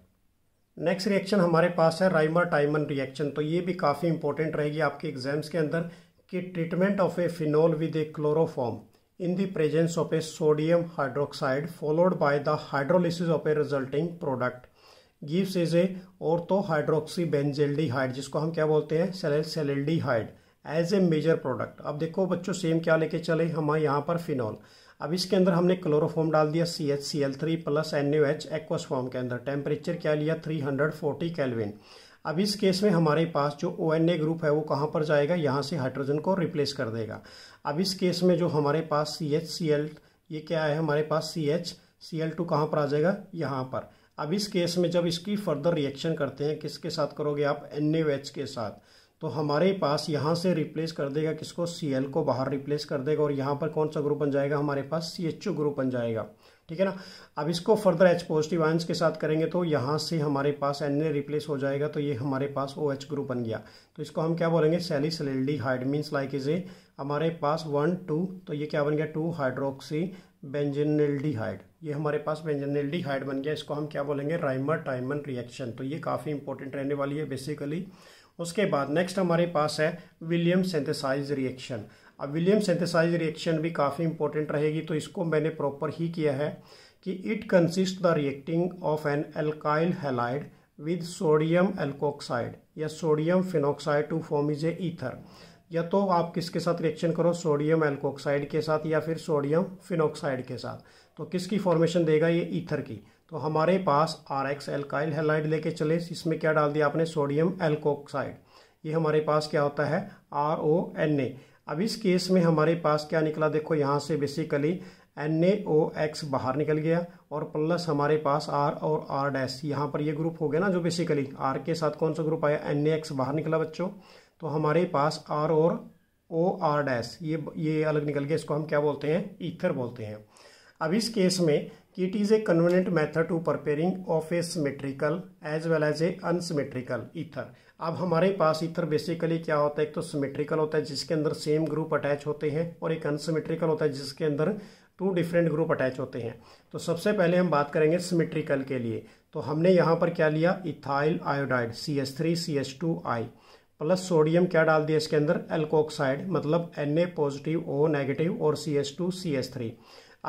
नेक्स्ट रिएक्शन हमारे पास है राइमर टाइमन रिएक्शन तो ये भी काफ़ी इंपॉर्टेंट रहेगी आपके एग्जाम्स के अंदर कि treatment of a phenol with a chloroform in the presence of a sodium hydroxide followed by the hydrolysis of a resulting product gives is a ortho hydroxy hyde जिसको हम क्या बोलते हैं salicylaldehyde as a major product अब देखो बच्चों same क्या लेके चले हम हाँ, यहाँ पर फिनॉल अब इसके अंदर हमने क्लोरोफॉर्म डाल दिया C H C L three plus N U H aqueous form के अंदर टेम्परेचर क्या लिया थ्री हंड्रेड फोर्टी कैलविन अब इस केस में हमारे पास जो ओ एन ए ग्रुप है वो कहाँ पर जाएगा यहाँ से हाइड्रोजन को रिप्लेस कर देगा अब इस केस में जो हमारे पास सी एच सी एल ये क्या है हमारे पास C H C L two कहाँ पर आ जाएगा यहाँ पर अब इस केस में जब इसकी फर्दर रिएक्शन करते हैं किसके साथ करोगे आप एन के साथ तो हमारे पास यहाँ से रिप्लेस कर देगा किसको सी एल को बाहर रिप्लेस कर देगा और यहाँ पर कौन सा ग्रुप बन जाएगा हमारे पास सी एच ग्रुप बन जाएगा ठीक है ना अब इसको फर्दर एच पॉजिटिव आयंस के साथ करेंगे तो यहाँ से हमारे पास एन ए रिप्लेस हो जाएगा तो ये हमारे पास ओ एच ग्रुप बन गया तो इसको हम क्या बोलेंगे सेली salicylaldehyde means like is a हमारे पास वन टू तो ये क्या बन गया टू हाइड्रोक्सी बेंजनल्डिहाइड ये हमारे पास बेंजनल्डिहाइड बन गया इसको हम क्या बोलेंगे राइमर टाइमन रिएक्शन तो ये काफ़ी इंपॉर्टेंट रहने वाली है बेसिकली उसके बाद नेक्स्ट हमारे पास है विलियम सेंथेसाइज रिएक्शन अब विलियम सेंथेसाइज रिएक्शन भी काफ़ी इंपॉर्टेंट रहेगी तो इसको मैंने प्रॉपर ही किया है कि it consist the reacting of an alkyl halide with sodium alkoxide या sodium phenoxide to form is a ether या तो आप किसके साथ रिएक्शन करो सोडियम एल्कोक्साइड के साथ या फिर सोडियम फिनोक्साइड के साथ तो किसकी फॉर्मेशन देगा ये ईथर की तो हमारे पास आर एक्स एल्काइल हेलाइड लेके चले इसमें क्या डाल दिया आपने सोडियम एल्कोक्साइड ये हमारे पास क्या होता है आर ओ एन ए अब इस केस में हमारे पास क्या निकला देखो यहाँ से basically N A O X बाहर निकल गया और प्लस हमारे पास आर और आर डैश यहाँ पर ये ग्रुप हो गया ना जो बेसिकली आर के साथ कौन सा ग्रुप आया एन ए एक्स बाहर निकला बच्चों तो हमारे पास आर और ओ आर डैस ये ये अलग निकल गया इसको हम क्या बोलते हैं ईथर बोलते हैं अब इस केस में कि it is a convenient method to preparing of a symmetrical as well as a unsymmetrical ether अब हमारे पास ईथर बेसिकली क्या होता है एक तो सिमेट्रिकल होता है जिसके अंदर सेम ग्रुप अटैच होते हैं और एक अनसिमेट्रिकल होता है जिसके अंदर टू डिफरेंट ग्रुप अटैच होते हैं तो सबसे पहले हम बात करेंगे सिमेट्रिकल के लिए तो हमने यहाँ पर क्या लिया ethyl iodide C S three C S two I plus sodium क्या डाल दिया इसके अंदर एल्कोक्साइड मतलब एन पॉजिटिव ओ नेगेटिव और C S two C S three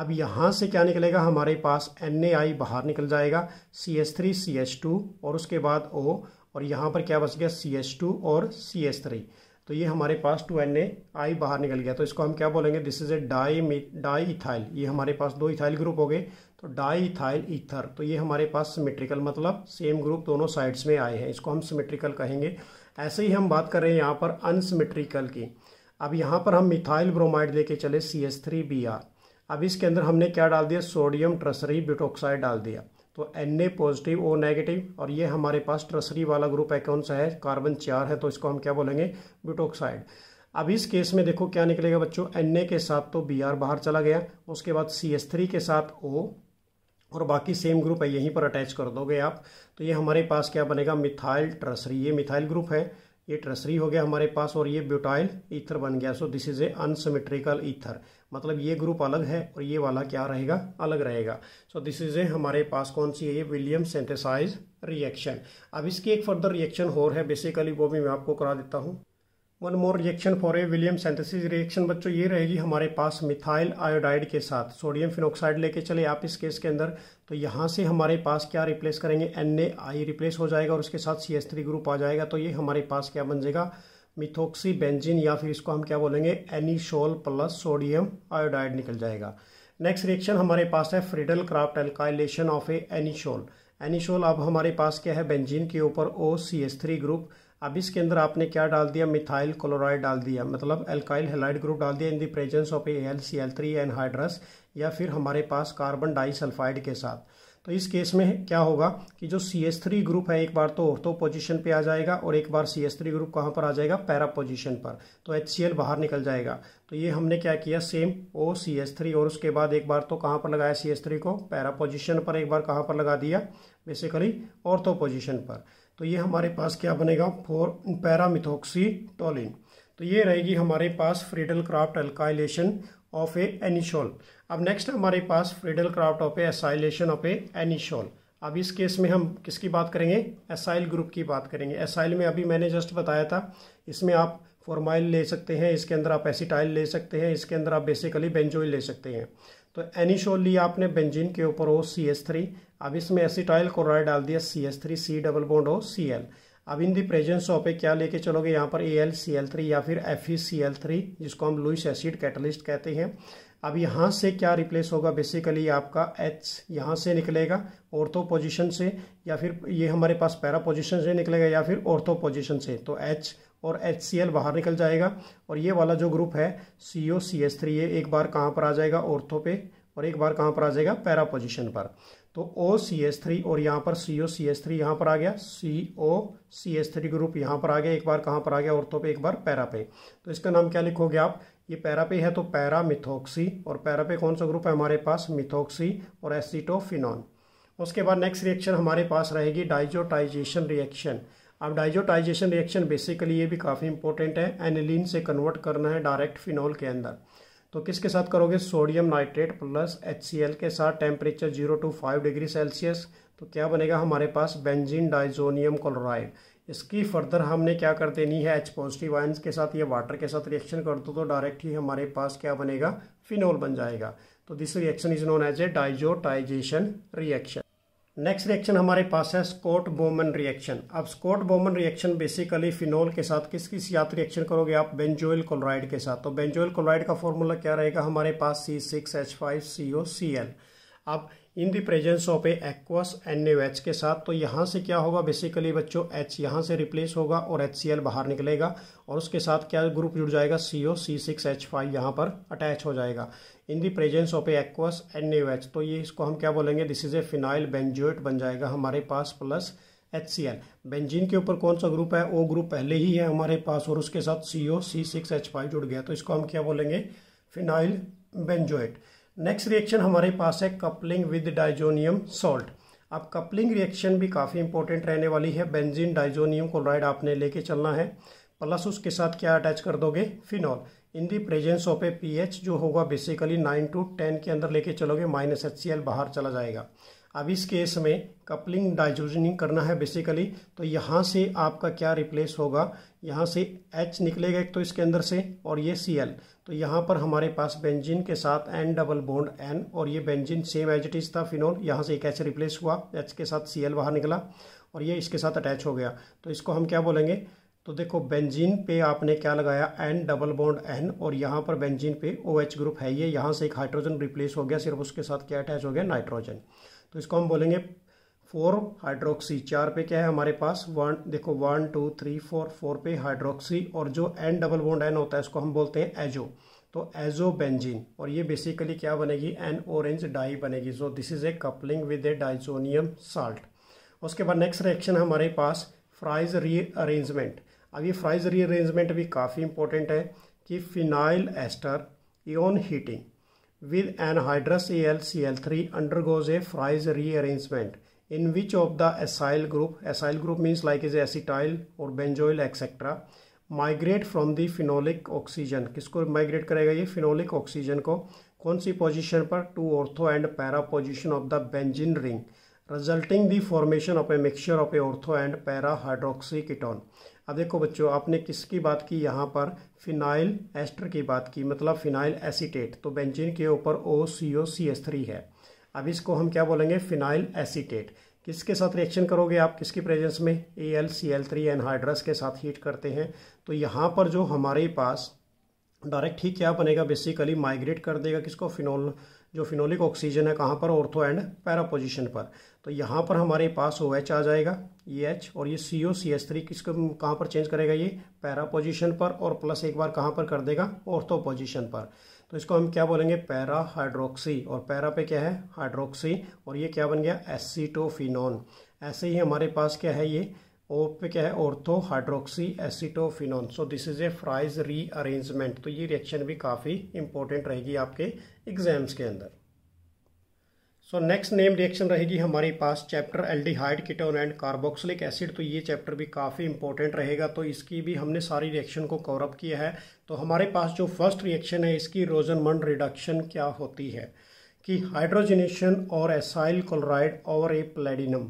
अब यहाँ से क्या निकलेगा हमारे पास एन आई बाहर निकल जाएगा C S three C S two और उसके बाद ओ और यहाँ पर क्या बच गया सी एस टू और सी एस थ्री तो ये हमारे पास टू एन आई बाहर निकल गया तो इसको हम क्या बोलेंगे this is a di diethyl ये हमारे पास दो इथाइल ग्रुप हो गए तो डाई इथाइल ईथर तो ये हमारे पास सिमेट्रिकल मतलब सेम ग्रुप दोनों साइड्स में आए हैं इसको हम सिमेट्रिकल कहेंगे ऐसे ही हम बात कर रहे हैं यहाँ पर अनसिमेट्रिकल की अब यहाँ पर हम मिथाइल ब्रोमाइड लेके चले C S three B R अब इसके अंदर हमने क्या डाल दिया सोडियम ट्रसरी ब्यूटोक्साइड डाल दिया तो N A positive O negative और ये हमारे पास ट्रसरी वाला ग्रुप है कौन सा है कार्बन चार है तो इसको हम क्या बोलेंगे ब्यूटोक्साइड अब इस केस में देखो क्या निकलेगा बच्चों एन ए के साथ तो बी आर बाहर चला गया उसके बाद सी एस थ्री के साथ ओ और बाकी सेम ग्रुप है यहीं पर अटैच कर दोगे आप तो ये हमारे पास क्या बनेगा मिथाइल ट्रसरी ये मिथाइल ग्रुप है ये ट्रसरी हो गया हमारे पास और ये ब्यूटाइल ईथर बन गया so this is a unsymmetrical ether मतलब ये ग्रुप अलग है और ये वाला क्या रहेगा अलग रहेगा सो दिस इज ए हमारे पास कौन सी है ये विलियम सेंथेसाइज रिएक्शन अब इसकी एक फर्दर रिएक्शन और है बेसिकली वो भी मैं आपको करा देता हूँ one more reaction for a William synthesis reaction बच्चों ये रहेगी हमारे पास मिथाइल आयोडाइड के साथ सोडियम फिनोक्साइड लेके चले आप इस केस के अंदर तो यहाँ से हमारे पास क्या रिप्लेस करेंगे एन ए आई रिप्लेस हो जाएगा और उसके साथ सी एस थ्री ग्रुप आ जाएगा तो ये हमारे पास क्या बन जाएगा मिथोक्सी बेंजिन या फिर इसको हम क्या बोलेंगे एनीशोल प्लस सोडियम आयोडाइड निकल जाएगा नेक्स्ट रिएक्शन हमारे पास है Friedel craft alkylation of a anisole anisole अब हमारे पास क्या है बेंजीन के ऊपर O C S three group अब इसके अंदर आपने क्या डाल दिया मिथाइल क्लोराइड डाल दिया मतलब एल्काइल हेलाइड ग्रुप डाल दिया in the presence of A L C L three hydrous या फिर हमारे पास कार्बन डाइसल्फाइड के साथ तो इस केस में क्या होगा कि जो सी एस थ्री ग्रुप है एक बार तो ओर्थो पोजिशन पे आ जाएगा और एक बार सी एस थ्री ग्रुप कहाँ पर आ जाएगा पैरा पोजिशन पर तो एच सी एल बाहर निकल जाएगा तो ये हमने क्या किया same O C S three और उसके बाद एक बार तो कहाँ पर लगाया सी एस थ्री को पैरा पोजिशन पर एक बार कहाँ पर लगा दिया बेसिकली ऑर्थो पोजिशन पर तो ये हमारे पास क्या बनेगा फोर पैरामिथोक्सी टोलिन तो ये रहेगी हमारे पास Friedel Craft alkylation of a anisole अब नेक्स्ट हमारे पास Friedel Craft of a acylation of a anisole अब इस केस में हम किसकी बात करेंगे एसाइल ग्रुप की बात करेंगे एसाइल में अभी मैंने जस्ट बताया था इसमें आप फॉर्माइल ले सकते हैं इसके अंदर आप एसिटाइल ले सकते हैं इसके अंदर आप बेसिकली बेंजोइल ले सकते हैं तो एनिशोल लिया आपने बेंजीन के ऊपर ओ सी एस थ्री अब इसमें एसिटाइल क्लोराइड डाल दिया C S three C double bond O C L अब इन दी प्रेजेंस ऑफ ए क्या लेके चलोगे यहाँ पर A L C L three या फिर F E C L three जिसको हम लुइस एसिड कैटलिस्ट कहते हैं अब यहाँ से क्या रिप्लेस होगा बेसिकली आपका एच यहाँ से निकलेगा ऑर्थो पोजीशन से या फिर ये हमारे पास पैरा पोजीशन से निकलेगा या फिर ऑर्थो पोजीशन से तो एच और एच बाहर निकल जाएगा और ये वाला जो ग्रुप है सी ओ सी एस थ्री ये एक बार कहाँ पर आ जाएगा औरतों पे और एक बार कहाँ पर आ जाएगा पैरा पोजिशन पर तो ओ सी एस थ्री और यहाँ पर सी ओ सी एस थ्री यहाँ पर आ गया C O C S three group यहाँ पर आ गया एक बार कहाँ पर आ गया औरतों पे एक बार पैरा पे तो इसका नाम क्या लिखोगे आप ये पैरा पे है तो पैरा मिथोक्सी और पैरा पे कौन सा ग्रुप है हमारे पास मिथोक्सी और एसिटोफिनॉन उसके बाद नेक्स्ट रिएक्शन हमारे पास रहेगी डाइजोटाइजेशन रिएक्शन अब डाइजोटाइजेशन रिएक्शन बेसिकली ये भी काफ़ी इंपॉर्टेंट है एनिलीन से कन्वर्ट करना है डायरेक्ट फिनोल के अंदर तो किसके साथ करोगे सोडियम नाइट्रेट प्लस एच के साथ temperature zero to five degree Celsius तो क्या बनेगा हमारे पास बेंजीन डाइजोनियम क्लोराइड इसकी फर्दर हमने क्या कर देनी है एच पॉजिटिव आयन के साथ ये वाटर के साथ रिएक्शन कर दो तो डायरेक्ट ही हमारे पास क्या बनेगा फिनोल बन जाएगा तो this reaction is known as a diazotization reaction next reaction हमारे पास है स्कॉट बोमन रिएक्शन अब Scott Baumann reaction basically phenol के साथ किस किस याद रिएक्शन करोगे आप बेंजोइल क्लोराइड के साथ तो बेंजोइल क्लोराइड का फॉर्मूला क्या रहेगा हमारे पास C six H five C O C L अब in the presence of a aqueous N H के साथ तो यहाँ से क्या होगा बेसिकली बच्चों एच यहाँ से रिप्लेस होगा और एच सी एल बाहर निकलेगा और उसके साथ क्या ग्रुप जुड़ जाएगा C O C six H five यहाँ पर अटैच हो जाएगा in the presence of a aqueous N H तो ये इसको हम क्या बोलेंगे this is a phenyl benzoate बन जाएगा हमारे पास plus H C L benzene के ऊपर कौन सा ग्रुप है ओ ग्रुप पहले ही है हमारे पास और उसके साथ C O C six H five जुड़ गया तो इसको हम क्या बोलेंगे फिनाइल बेंजोएट नेक्स्ट रिएक्शन हमारे पास है कपलिंग विद डाइजोनियम सॉल्ट अब कपलिंग रिएक्शन भी काफ़ी इंपॉर्टेंट रहने वाली है बेंजीन डाइजोनियम क्लोराइड आपने लेके चलना है प्लस उसके साथ क्या अटैच कर दोगे phenol in the presence of a P जो होगा बेसिकली नाइन टू टेन के अंदर लेके चलोगे माइनस एच बाहर चला जाएगा अब इस केस में कपलिंग डाइजोजनिंग करना है बेसिकली तो यहाँ से आपका क्या रिप्लेस होगा यहाँ से H निकलेगा एक तो इसके अंदर से और ये Cl तो यहाँ पर हमारे पास बेंजीन के साथ एन डबल बोंड एन और ये benzene same as it is था फिनोल यहाँ से एक एच रिप्लेस हुआ एच के साथ सी बाहर निकला और ये इसके साथ अटैच हो गया तो इसको हम क्या बोलेंगे तो देखो बेंजीन पे आपने क्या लगाया एन डबल बोंड एन और यहाँ पर बेंजीन पे ओ OH ग्रुप है ये यहाँ से एक हाइड्रोजन रिप्लेस हो गया सिर्फ उसके साथ क्या अटैच हो गया नाइट्रोजन तो इसको हम बोलेंगे फोर हाइड्रोक्सी चार पे क्या है हमारे पास वन देखो one two three four four पे हाइड्रोक्सी और जो एन डबल बोन्ड एन होता है उसको हम बोलते हैं एजो तो एजो बेंजीन और ये बेसिकली क्या बनेगी एन ऑरेंज डाई बनेगी so this is a coupling with a diazonium salt उसके बाद नेक्स्ट रिएक्शन हमारे पास फ्राइज रीअरेंजमेंट अब ये फ्राइज रीअरेंजमेंट भी काफ़ी इंपॉर्टेंट है कि phenyl ester on heating with an hydrous L with anhydrous AlCl3 undergoes a Fries rearrangement in which of the acyl group acyl group means like is acetyl और benzoyl etcetera migrate from the phenolic oxygen किसको migrate करेगा ये phenolic oxygen को कौन सी position पर to ortho and para position of the benzene ring resulting the formation of a mixture of a ortho and para hydroxy अब देखो बच्चों आपने किसकी बात की यहाँ पर फिनाइल एस्टर की बात की मतलब फिनाइल एसीटेट तो बेंजिन के ऊपर ओ सी ओ सी एस थ्री है अब इसको हम क्या बोलेंगे फिनाइल एसीटेट किसके साथ रिएक्शन करोगे आप किसकी प्रेजेंस में A L C L three hydrous के साथ हीट करते हैं तो यहाँ पर जो हमारे पास डायरेक्ट ही क्या बनेगा बेसिकली माइग्रेट कर देगा किसको फिनोल जो फिनोलिक ऑक्सीजन है कहाँ पर ऑर्थो एंड पैरा पोजिशन पर तो यहाँ पर हमारे पास ओ एच आ जाएगा ये e एच और ये C O C S three किसको कहाँ पर चेंज करेगा ये पैरा पोजिशन पर और प्लस एक बार कहाँ पर कर देगा ऑर्थो पोजिशन पर तो इसको हम क्या बोलेंगे पैरा हाइड्रोक्सी और पैरा पे क्या है हाइड्रोक्सी और ये क्या बन गया एसीटोफिनोन ऐसे ही हमारे पास क्या है ये ओ पे क्या है ortho hydroxy acetophenone so this is a Fries rearrangement तो ये रिएक्शन भी काफ़ी इंपॉर्टेंट रहेगी आपके एग्जाम्स के अंदर सो नेक्स्ट नेम रिएक्शन रहेगी हमारे पास chapter aldehyde ketone and carboxylic acid तो ये चैप्टर भी काफ़ी इंपॉर्टेंट रहेगा तो इसकी भी हमने सारी रिएक्शन को कवरअप किया है तो हमारे पास जो फर्स्ट रिएक्शन है इसकी रोजनमंड रिडक्शन क्या होती है कि हाइड्रोजनेशन और एसाइल क्लोराइड और ए प्लेडिनम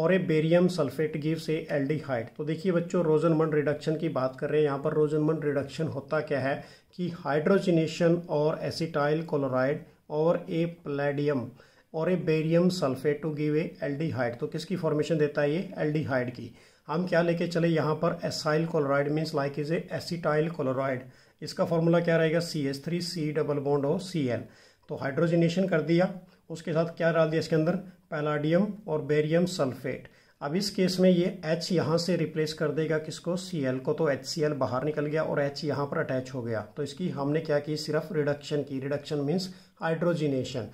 और a barium sulphate gives a aldehyde तो देखिए बच्चों रोजनमंड रिडक्शन की बात कर रहे हैं यहाँ पर रोजनमंड रिडक्शन होता क्या है कि हाइड्रोजनेशन और एसिटाइल क्लोराइड और ए प्लेडियम और a barium sulphate to give a aldehyde तो किसकी फॉर्मेशन देता है ये एल्डिहाइड की हम क्या लेके चले यहाँ पर acyl chloride means like is a chloride इसका फॉर्मूला क्या रहेगा C S three C double bond और सी एल तो हाइड्रोजिनेशन कर दिया उसके साथ क्या डाल दिया इसके अंदर पैलाडियम और बेरियम सल्फेट अब इस केस में ये एच यहाँ से रिप्लेस कर देगा किसको एल को तो एच सी एल बाहर निकल गया और एच यहाँ पर अटैच हो गया तो इसकी हमने क्या की सिर्फ रिडक्शन की रिडक्शन मीन्स हाइड्रोजिनेशन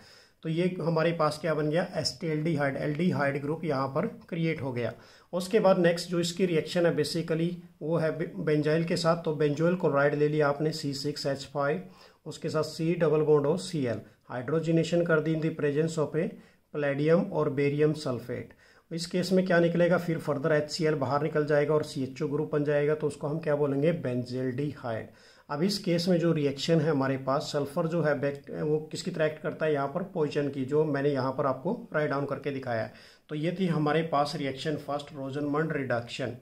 तो ये हमारे पास क्या बन गया एस डी हाइड ग्रुप यहाँ पर क्रिएट हो गया उसके बाद नेक्स्ट जो इसकी रिएक्शन है बेसिकली वो है बेंजाइल के साथ तो बेंजोइल क्लोराइड ले लिया आपने सी सिक्स एच फाइव उसके साथ सी डबल बोन्ड और सी एल हाइड्रोजिनेशन कर दी in the presence of a palladium और बेरियम सल्फेट इस केस में क्या निकलेगा फिर फर्दर एच बाहर निकल जाएगा और सी ग्रुप बन जाएगा तो उसको हम क्या बोलेंगे हाइड अब इस केस में जो रिएक्शन है हमारे पास सल्फर जो है बैक वो किसकी तरह एक्ट करता है यहाँ पर पॉइजन की जो मैंने यहाँ पर आपको राइट डाउन करके दिखाया है तो ये थी हमारे पास reaction first Rosenmund reduction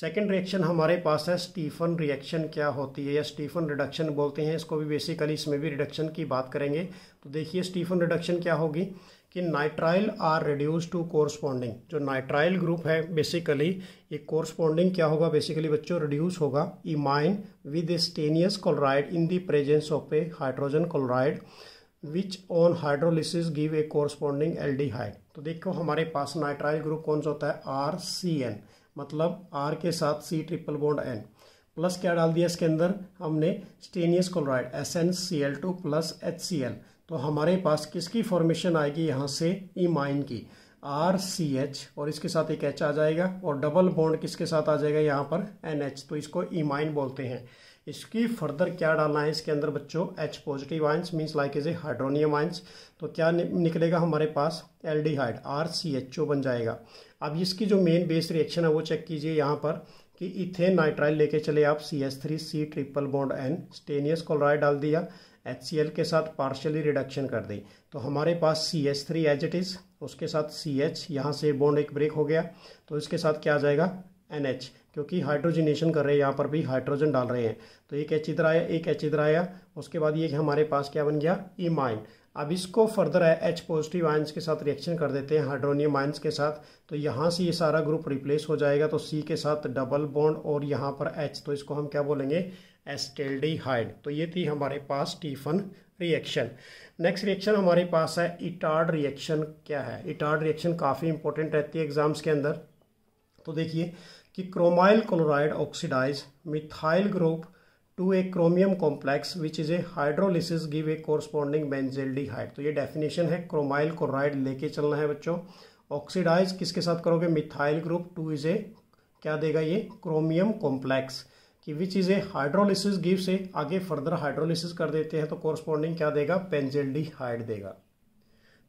second reaction हमारे पास है स्टीफन रिएक्शन क्या होती है या स्टीफन रिडक्शन बोलते हैं इसको भी बेसिकली इसमें भी रिडक्शन की बात करेंगे तो देखिए स्टीफन रिडक्शन क्या होगी कि nitrile are reduce to corresponding जो नाइट्राइल ग्रुप है बेसिकली ये कोरस्पॉन्डिंग क्या होगा बेसिकली बच्चों रिड्यूस होगा imine with stannous chloride in the presence of a hydrogen chloride which on hydrolysis give a corresponding हाई तो देखो हमारे पास नाइट्राइल ग्रुप कौन सा होता है आर सी एन मतलब आर के साथ C triple bond N plus क्या डाल दिया इसके अंदर हमने stannous chloride S N C L two plus H C L तो हमारे पास किसकी फॉर्मेशन आएगी यहाँ से इमाइन e की आर सी एच और इसके साथ एक एच आ जाएगा और डबल बॉन्ड किसके साथ आ जाएगा यहाँ पर एन एच तो इसको इमाइन e बोलते हैं इसकी फर्दर क्या डालना है इसके अंदर बच्चों H positive ions means like is a hydronium ions तो क्या निकलेगा हमारे पास aldehyde R C H O बन जाएगा अब इसकी जो मेन बेस रिएक्शन है वो चेक कीजिए यहाँ पर कि इथेन नाइट्राइल लेके चले आप C S three C triple bond N stannous chloride डाल दिया एच सी एल के साथ पार्शली रिडक्शन कर दें तो हमारे पास C H three as it is उसके साथ सी एच यहाँ से बॉन्ड एक ब्रेक हो गया तो इसके साथ क्या आ जाएगा एन एच क्योंकि हाइड्रोजनेशन कर रहे हैं यहाँ पर भी हाइड्रोजन डाल रहे हैं तो एक एच इधर आया एक एच इधर आया उसके बाद ये हमारे पास क्या बन गया ई e माइन अब इसको फर्दर एच पॉजिटिव आइंस के साथ रिएक्शन कर देते हैं हाइड्रोनियम आइंस के साथ तो यहाँ से ये सारा ग्रुप रिप्लेस हो जाएगा तो सी के साथ डबल बॉन्ड और यहाँ पर एच तो इसको हम क्या बोलेंगे एस्टेल्डिहाइड तो ये थी हमारे पास स्टीफन रिएक्शन नेक्स्ट रिएक्शन हमारे पास है इटार्ड रिएक्शन क्या है इटार्ड रिएक्शन काफ़ी इंपॉर्टेंट रहती है एग्जाम्स के अंदर तो देखिए कि chromyl chloride oxidise methyl group to a chromium complex which is a hydrolysis give a corresponding benzaldehyde तो ये डेफिनेशन है क्रोमाइल क्लोराइड लेके चलना है बच्चों ऑक्सीडाइज किसके साथ करोगे methyl group to is a क्या देगा ये क्रोमियम कॉम्प्लेक्स कि which is a hydrolysis give से आगे फर्दर हाइड्रोलिसिस कर देते हैं तो कॉरस्पॉन्डिंग क्या देगा हाइड देगा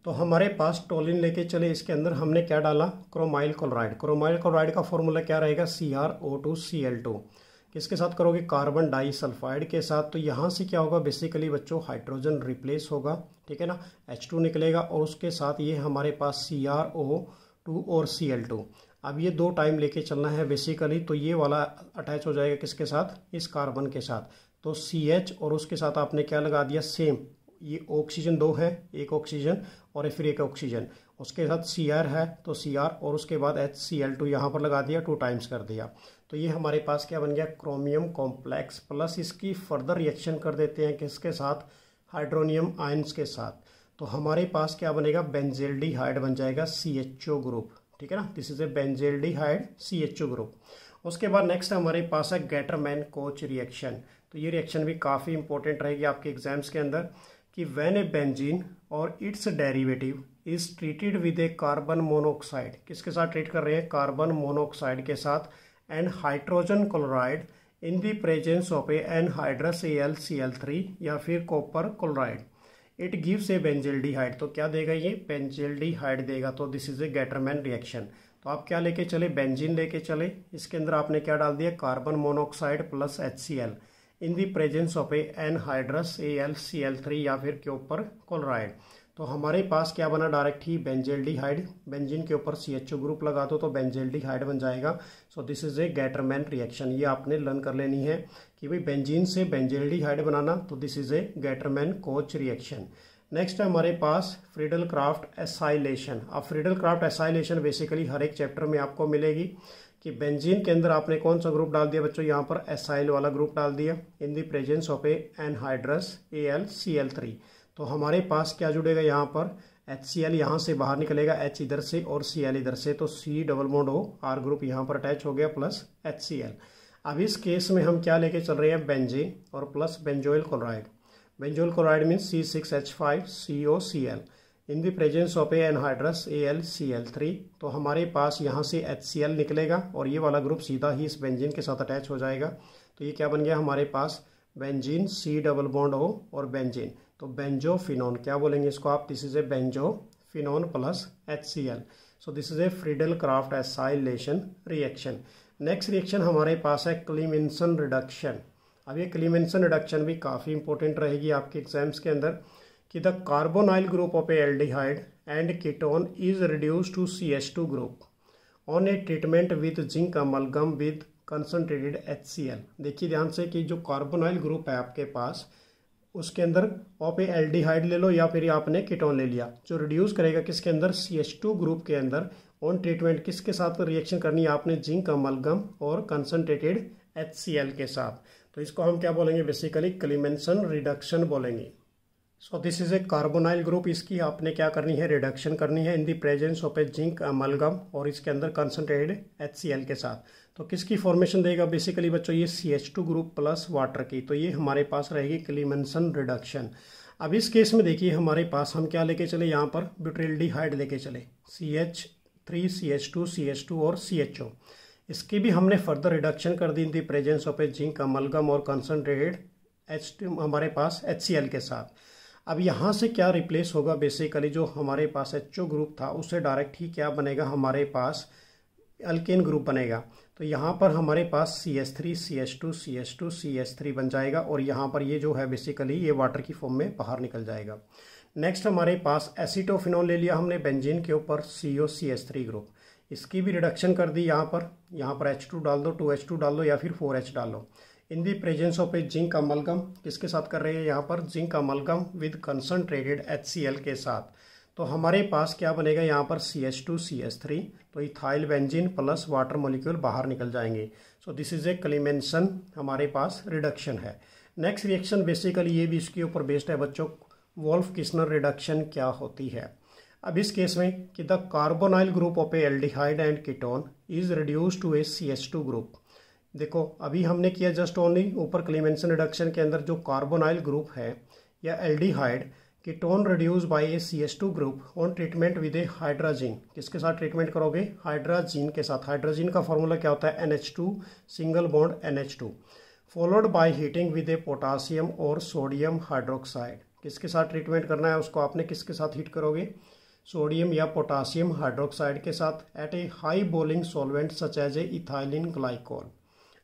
तो हमारे पास टोलिन लेके चले इसके अंदर हमने क्या डाला क्रोमाइल क्लोराइड क्रोमाइल क्लोराइड का फॉर्मूला क्या रहेगा C R O two C L two किसके साथ करोगे कार्बन डाइसल्फाइड के साथ तो यहाँ से क्या होगा बेसिकली बच्चों हाइड्रोजन रिप्लेस होगा ठीक है ना एच टू निकलेगा और उसके साथ ये हमारे पास सी आर ओ टू और सी एल टू अब ये दो टाइम लेके चलना है बेसिकली तो ये वाला अटैच हो जाएगा किसके साथ इस कार्बन के साथ तो सी एच और उसके साथ आपने क्या लगा दिया सेम ये ऑक्सीजन दो है एक ऑक्सीजन और फिर एक ऑक्सीजन उसके साथ सी आर है तो सी आर और उसके बाद एच सी एल टू यहाँ पर लगा दिया टू टाइम्स कर दिया तो ये हमारे पास क्या बन गया क्रोमियम कॉम्प्लेक्स प्लस इसकी फर्दर रिएक्शन कर देते हैं किसके साथ हाइड्रोनियम आयन्स के साथ तो हमारे पास क्या बनेगा बेंजेल्डी हाइड बन जाएगा सी एच ओ ग्रुप ठीक है ना this is a hide C H O group उसके बाद नेक्स्ट हमारे पास है गैटरमैन कोच रिएक्शन तो ये रिएक्शन भी काफ़ी इंपॉर्टेंट रहेगी आपके एग्जाम्स के अंदर कि वैन ए बेंजीन और its derivative is treated with a carbon monoxide किसके साथ ट्रीट कर रहे हैं कार्बन मोनोऑक्साइड के साथ and hydrogen chloride in the presence of a hydrous A L C L three या फिर copper chloride it gives a height तो क्या देगा ये हाइट देगा तो this is a Gattermann reaction तो आप क्या लेके चले बेंजीन लेके चले इसके अंदर आपने क्या डाल दिया carbon monoxide plus H C L in the presence of a anhydrous A L C L three या फिर के ऊपर क्लोराइड तो हमारे पास क्या बना डायरेक्ट ही बेंजेल्डिहाइड बेंजिन के ऊपर सी एच ओ ग्रुप लगा दो तो बेंजेल्डिहाइड बन जाएगा so this is a Gattermann reaction ये आपने लर्न कर लेनी है कि भाई बेंजीन से बेंजेल्डिहाइड बनाना तो this is a Gattermann Koch reaction next है हमारे पास फ्रीडल क्राफ्ट एसाइलेशन अब फ्रीडल क्राफ्ट एसाइलेशन बेसिकली हर एक चैप्टर में आपको मिलेगी कि बेंजीन के अंदर आपने कौन सा ग्रुप डाल दिया बच्चों यहाँ पर एसाइल वाला ग्रुप डाल दिया in the presence of a anhydrous A L C L three तो हमारे पास क्या जुड़ेगा यहाँ पर एच सी एल यहाँ से बाहर निकलेगा एच इधर से और सी एल इधर से तो C double bond O R group यहाँ पर अटैच हो गया प्लस एच सी एल अब इस केस में हम क्या लेके चल रहे हैं बेंजे और plus benzoyl chloride benzoyl chloride means C six H five C O C L in the presence of a anhydrous A L C L three तो हमारे पास यहाँ से एच सी एल निकलेगा और ये वाला ग्रुप सीधा ही इस बेंजिन के साथ अटैच हो जाएगा तो ये क्या बन गया हमारे पास benzene C double bond O और बेंजीन तो बेंजो फिनोन क्या बोलेंगे इसको आप this is a benzophenone plus H C L so this is a Friedel craft acylation reaction next reaction हमारे पास है क्लीमेंसन रिडक्शन अब ये क्लीमेंसन रिडक्शन भी काफ़ी इंपॉर्टेंट रहेगी आपके एग्जाम्स के अंदर कि the carbonyl group of a aldehyde and ketone is reduce to C H two group on a treatment with zinc amalgam with concentrated H C L देखिए ध्यान से कि जो कार्बोनाइल ग्रुप है आपके पास उसके अंदर आप एल ले लो या फिर आपने कीटोन ले लिया जो रिड्यूस करेगा किसके अंदर सी एच टू ग्रुप के अंदर ऑन ट्रीटमेंट किसके साथ रिएक्शन करनी है आपने जिंक अमलगम और कंसनट्रेटेड एच सी एल के साथ तो इसको हम क्या बोलेंगे बेसिकली क्लीमेंसन रिडक्शन बोलेंगे so this is a carbonyl group इसकी आपने क्या करनी है रिडक्शन करनी है in the presence of a zinc amalgam और इसके अंदर कंसनट्रेटेड एच सी एल के साथ तो किसकी फॉर्मेशन देगा बेसिकली बच्चों ये C H two group plus water की तो ये हमारे पास रहेगी क्लीमेंसन रिडक्शन अब इस केस में देखिए हमारे पास हम क्या लेके चले यहाँ पर ब्यूट्रेल डी हाइड लेके चले C H three C H two C H two और सी एच ओ इसकी भी हमने फर्दर रिडक्शन कर दी थी presence of a zinc amalgam और कंसनट्रेटेड एच हमारे पास एच सी एल के साथ अब यहाँ से क्या रिप्लेस होगा बेसिकली जो हमारे पास एच ओ ग्रुप था उससे डायरेक्ट ही क्या बनेगा हमारे पास अल्केन ग्रुप बनेगा तो यहाँ पर हमारे पास C S three C S two C S two C S three बन जाएगा और यहाँ पर ये जो है बेसिकली ये वाटर की फॉर्म में बाहर निकल जाएगा नेक्स्ट हमारे पास एसीटोफिनॉल ले लिया हमने बेंजीन के ऊपर C O C S three group इसकी भी रिडक्शन कर दी यहाँ पर यहाँ पर एच टू डाल दो टू एच टू डाल दो या फिर फोर एच डाल दो in the presence of a zinc amalgam किसके साथ कर रहे हैं यहाँ पर zinc amalgam with concentrated H C L के साथ तो हमारे पास क्या बनेगा यहाँ पर C H two C H three तो ethyl benzene plus water molecule बाहर निकल जाएंगे so this is a Clemmensen हमारे पास रिडक्शन है नेक्स्ट रिएक्शन बेसिकली ये भी इसके ऊपर बेस्ड है बच्चों वोल्फ किसनर रिडक्शन क्या होती है अब इस केस में कि the carbonyl group of a aldehyde and ketone is reduce to a C H two group देखो अभी हमने किया जस्ट ओनली ऊपर क्लीमेंसन रिडक्शन के अंदर जो कार्बोनाइल ग्रुप है या aldehyde ketone reduce by a C S two group on treatment with a hydrazine किसके साथ ट्रीटमेंट करोगे हाइड्राजीन के साथ हाइड्राजीन का फॉर्मूला क्या होता है N H two single bond N H two followed by heating with a potassium और सोडियम हाइड्रोक्साइड किसके साथ ट्रीटमेंट करना है उसको आपने किसके साथ हीट करोगे सोडियम या पोटासियम हाइड्रोक्साइड के साथ at a high boiling solvent such as a ethylene glycol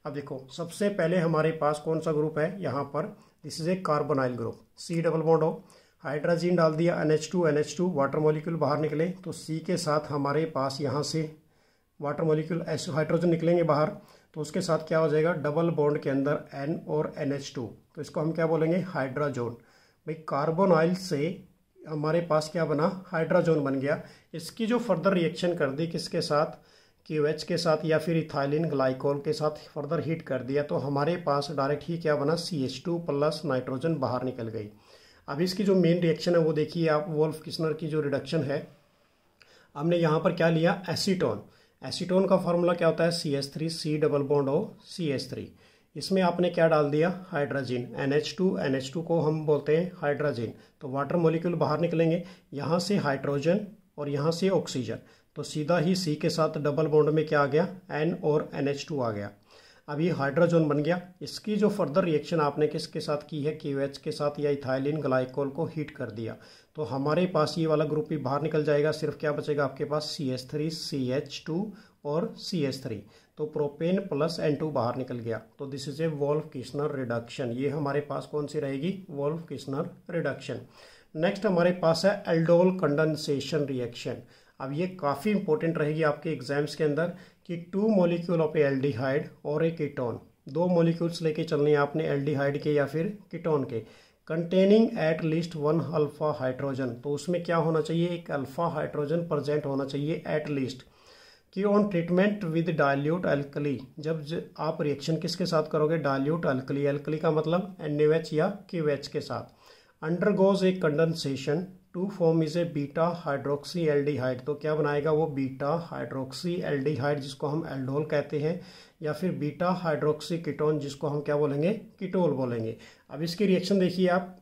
अब देखो सबसे पहले हमारे पास कौन सा ग्रुप है यहाँ पर this is a carbonyl group C double bond O hydrogen डाल दिया N H two N H two water molecule बाहर निकले तो सी के साथ हमारे पास यहाँ से वाटर मोलिक्यूल एस हाइड्रोजन निकलेंगे बाहर तो उसके साथ क्या हो जाएगा डबल बॉन्ड के अंदर एन और एन एच टू तो इसको हम क्या बोलेंगे हाइड्राजोन भाई कार्बन ऑयल से हमारे पास क्या बना हाइड्राजोन बन गया इसकी जो फर्दर रिएक्शन कर दी किसके साथ क्यू एच के साथ या फिर इथाइलिन ग्लाइकोल के साथ फर्दर हीट कर दिया तो हमारे पास डायरेक्ट ही क्या बना C H two plus nitrogen बाहर निकल गई अब इसकी जो मेन रिएक्शन है वो देखिए आप वोल्फ किस्नर की जो रिडक्शन है हमने यहाँ पर क्या लिया एसीटोन एसीटोन का फॉर्मूला क्या होता है C S three C double bond O C S three इसमें आपने क्या डाल दिया hydrogen N H two N H two को हम बोलते हैं हाइड्रोजन तो वाटर मोलिक्यूल बाहर निकलेंगे यहाँ से हाइड्रोजन और यहाँ से ऑक्सीजन तो सीधा ही सी के साथ डबल बॉन्ड में क्या आ गया एन और एन एच टू आ गया अब ये हाइड्रोजन बन गया इसकी जो फर्दर रिएक्शन आपने किसके साथ की है के के साथ या इथाइलिन ग्लाइकोल को हीट कर दिया तो हमारे पास ये वाला ग्रुप भी बाहर निकल जाएगा सिर्फ क्या बचेगा आपके पास C S three C H two और सी एस थ्री तो प्रोपेन प्लस एन टू बाहर निकल गया तो this is a Wolff Kishner reduction ये हमारे पास कौन सी रहेगी वॉल्व किस्नर रिडक्शन नेक्स्ट हमारे पास है एल्डोल कंडेंसेशन रिएक्शन अब ये काफ़ी इंपॉर्टेंट रहेगी आपके एग्जाम्स के अंदर कि टू मॉलिक्यूल ऑफ एल्डिहाइड और ए कीटोन दो मॉलिक्यूल्स लेके चलने हैं आपने एल्डिहाइड के या फिर कीटोन के containing at least one alpha hydrogen तो उसमें क्या होना चाहिए एक अल्फा हाइड्रोजन प्रजेंट होना चाहिए एट लीस्ट कि on treatment with dilute alkali जब आप रिएक्शन किसके साथ करोगे डाइल्यूट अल्कली अल्कली का मतलब एन या क्यू के साथ undergoes a condensation to form is a beta hydroxy aldehyde तो क्या बनाएगा वो बीटा हाइड्रोक्सी एल्डिहाइड जिसको हम एल्डोल कहते हैं या फिर बीटा हाइड्रोक्सी कीटोन जिसको हम क्या बोलेंगे कीटोल बोलेंगे अब इसकी रिएक्शन देखिए आप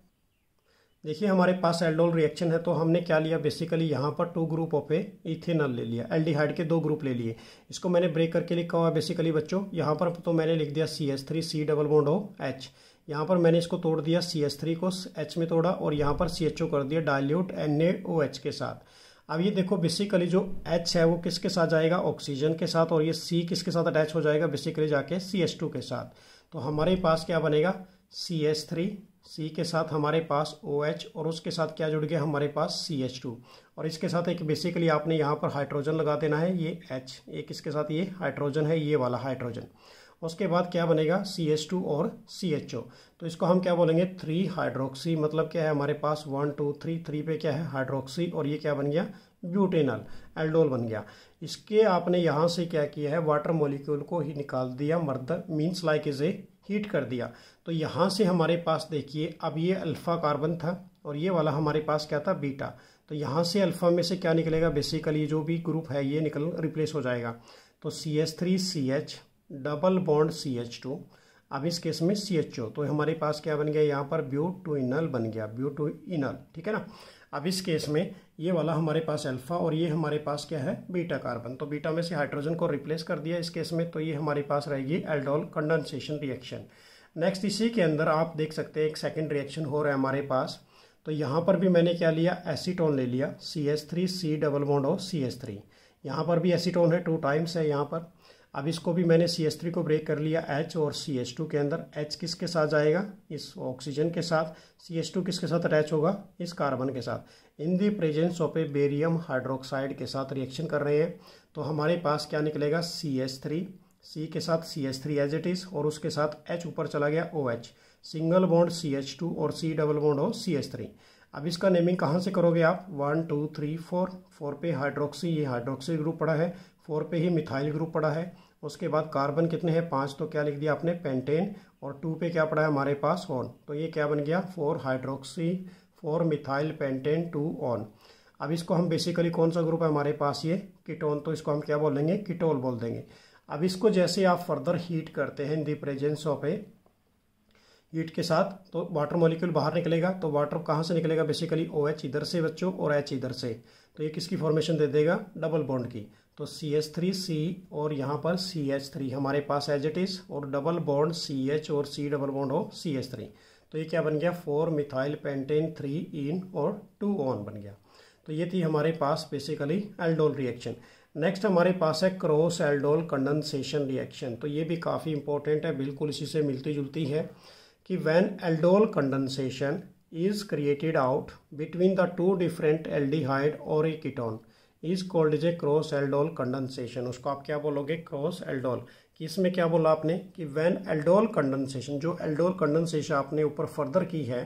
देखिए हमारे पास एल्डोल रिएक्शन है तो हमने क्या लिया बेसिकली यहाँ पर two group of a ethanal ले लिया एल्डिहाइड के दो ग्रुप ले लिए इसको मैंने ब्रेक करके लिखा हुआ बेसिकली बच्चों यहाँ पर तो मैंने लिख दिया C S three C double bond O H यहाँ पर मैंने इसको तोड़ दिया सी एस थ्री को एच में तोड़ा और यहाँ पर सी एच ओ कर दिया dilute N A O H के साथ अब ये देखो बेसिकली जो एच है वो किसके साथ जाएगा ऑक्सीजन के साथ और ये सी किसके साथ अटैच हो जाएगा बेसिकली जाके सी एस टू के साथ तो हमारे पास क्या बनेगा सी एस थ्री सी के साथ हमारे पास ओ OH एच और उसके साथ क्या जुड़ गया हमारे पास सी एच टू और इसके साथ एक बेसिकली आपने यहाँ पर हाइड्रोजन लगा देना है ये एच एक इसके साथ ये हाइड्रोजन है ये वाला हाइड्रोजन उसके बाद क्या बनेगा सी एच टू और सी एच ओ तो इसको हम क्या बोलेंगे थ्री हाइड्रोक्सी मतलब क्या है हमारे पास वन टू थ्री थ्री पे क्या है हाइड्रोक्सी और ये क्या बन गया ब्यूटेनल एल्डोल बन गया इसके आपने यहाँ से क्या किया है वाटर मोलिक्यूल को ही निकाल दिया मर्द means like is a heat कर दिया तो यहाँ से हमारे पास देखिए अब ये अल्फ़ा कार्बन था और ये वाला हमारे पास क्या था बीटा तो यहाँ से अल्फ़ा में से क्या निकलेगा बेसिकली जो भी ग्रुप है ये निकल रिप्लेस हो जाएगा तो C H three C H double bond C H two अब इस केस में सी एच ओ तो हमारे पास क्या बन गया यहाँ पर ब्यू टू इनल बन गया ब्यू टू इनल ठीक है ना अब इस केस में ये वाला हमारे पास अल्फ़ा और ये हमारे पास क्या है बीटा कार्बन तो बीटा में से हाइड्रोजन को रिप्लेस कर दिया इस केस में तो ये हमारे पास रहेगी एल्डोल कंडेंसेशन रिएक्शन नेक्स्ट इसी के अंदर आप देख सकते हैं एक सेकेंड रिएक्शन हो रहा है हमारे पास तो यहाँ पर भी मैंने क्या लिया एसीटोन ले लिया C S three C double bond और सी एस थ्री यहाँ पर भी एसीटोन है टू टाइम्स है यहाँ पर अब इसको भी मैंने सी एस थ्री को ब्रेक कर लिया एच और सी एस टू के अंदर एच किसके साथ जाएगा इस ऑक्सीजन के साथ सी एस टू किसके साथ अटैच होगा इस कार्बन के साथ in the presence of a barium hydroxide के साथ रिएक्शन कर रहे हैं तो हमारे पास क्या निकलेगा सी एस थ्री सी के साथ C S three as it is और उसके साथ एच ऊपर चला गया O H single bond C H two और सी डबल बॉन्ड हो सी एच थ्री अब इसका नेमिंग कहाँ से करोगे आप one two three four four पे हाइड्रोक्सी ये हाइड्रोक्सी ग्रुप पड़ा है फोर पे ही मिथाइल ग्रुप पड़ा है उसके बाद कार्बन कितने हैं पाँच तो क्या लिख दिया आपने पेंटेन और टू पे क्या पड़ा है हमारे पास ऑन तो ये क्या बन गया four hydroxy four methyl pentane two one अब इसको हम बेसिकली कौन सा ग्रुप है हमारे पास ये किटोन तो इसको हम क्या बोल देंगे किटोल बोल देंगे अब इसको जैसे आप फर्दर हीट करते हैं in the presence of a heat के साथ तो वाटर मॉलिक्यूल बाहर निकलेगा तो वाटर कहाँ से निकलेगा बेसिकली ओ एच इधर से बच्चों और एच इधर से तो ये किसकी फॉर्मेशन दे देगा डबल बॉन्ड की तो सी एच थ्री सी और यहाँ पर सी एच थ्री हमारे पास एज इट इज़ और डबल बॉन्ड सी एच और सी डबल बॉन्ड हो सी एच थ्री तो ये क्या बन गया four methyl pentane three ene और टू ऑन बन गया तो ये थी हमारे पास बेसिकली एल्डोल रिएक्शन नेक्स्ट हमारे पास है क्रॉस एल्डोल कंडेंसेशन रिएक्शन तो ये भी काफ़ी इंपॉर्टेंट है बिल्कुल इसी से मिलती जुलती है कि when aldol condensation is created out between the two different aldehyde और a ketone is called is a cross aldol condensation उसको आप क्या बोलोगे क्रॉस एल्डोल कि इसमें क्या बोला आपने कि वैन एल्डोल कंडेंसेशन जो एल्डोल कंडेंसेशन आपने ऊपर फर्दर की है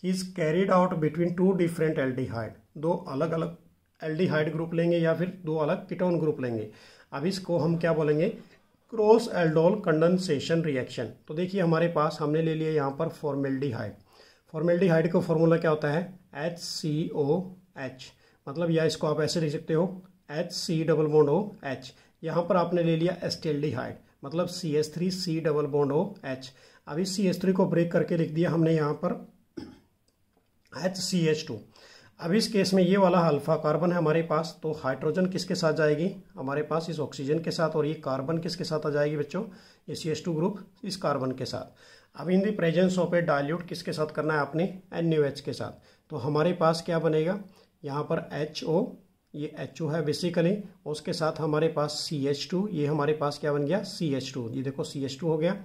कि is carried out between two different aldehyde दो अलग अलग एल्डिहाइड ग्रुप लेंगे या फिर दो अलग किटोन ग्रुप लेंगे अब इसको हम क्या बोलेंगे क्रॉस एल्डोल कंडेंसेशन रिएक्शन तो देखिए हमारे पास हमने ले लिया यहाँ पर फॉर्मेल्डिहाइड फॉर्मेल्डिहाइड का फॉर्मूला क्या होता है एच सी ओ एच मतलब या इसको आप ऐसे लिख सकते हो H C double bond O H यहाँ पर आपने ले लिया हाइड मतलब C S three C double bond O H अभी सी एस थ्री को ब्रेक करके लिख दिया हमने यहाँ पर एच सी एच टू अब इस केस में ये वाला अल्फा कार्बन है हमारे पास तो हाइड्रोजन किसके साथ जाएगी हमारे पास इस ऑक्सीजन के साथ और ये कार्बन किसके साथ आ जाएगी बच्चों ये सी एस टू ग्रुप इस कार्बन के साथ अब in the presence of a dilute किसके साथ करना है आपने एन के साथ तो हमारे पास क्या बनेगा यहाँ पर एच ओ ये एच ओ है बेसिकली उसके साथ हमारे पास सी एच टू ये हमारे पास क्या बन गया सी एच टू ये देखो सी एच टू हो गया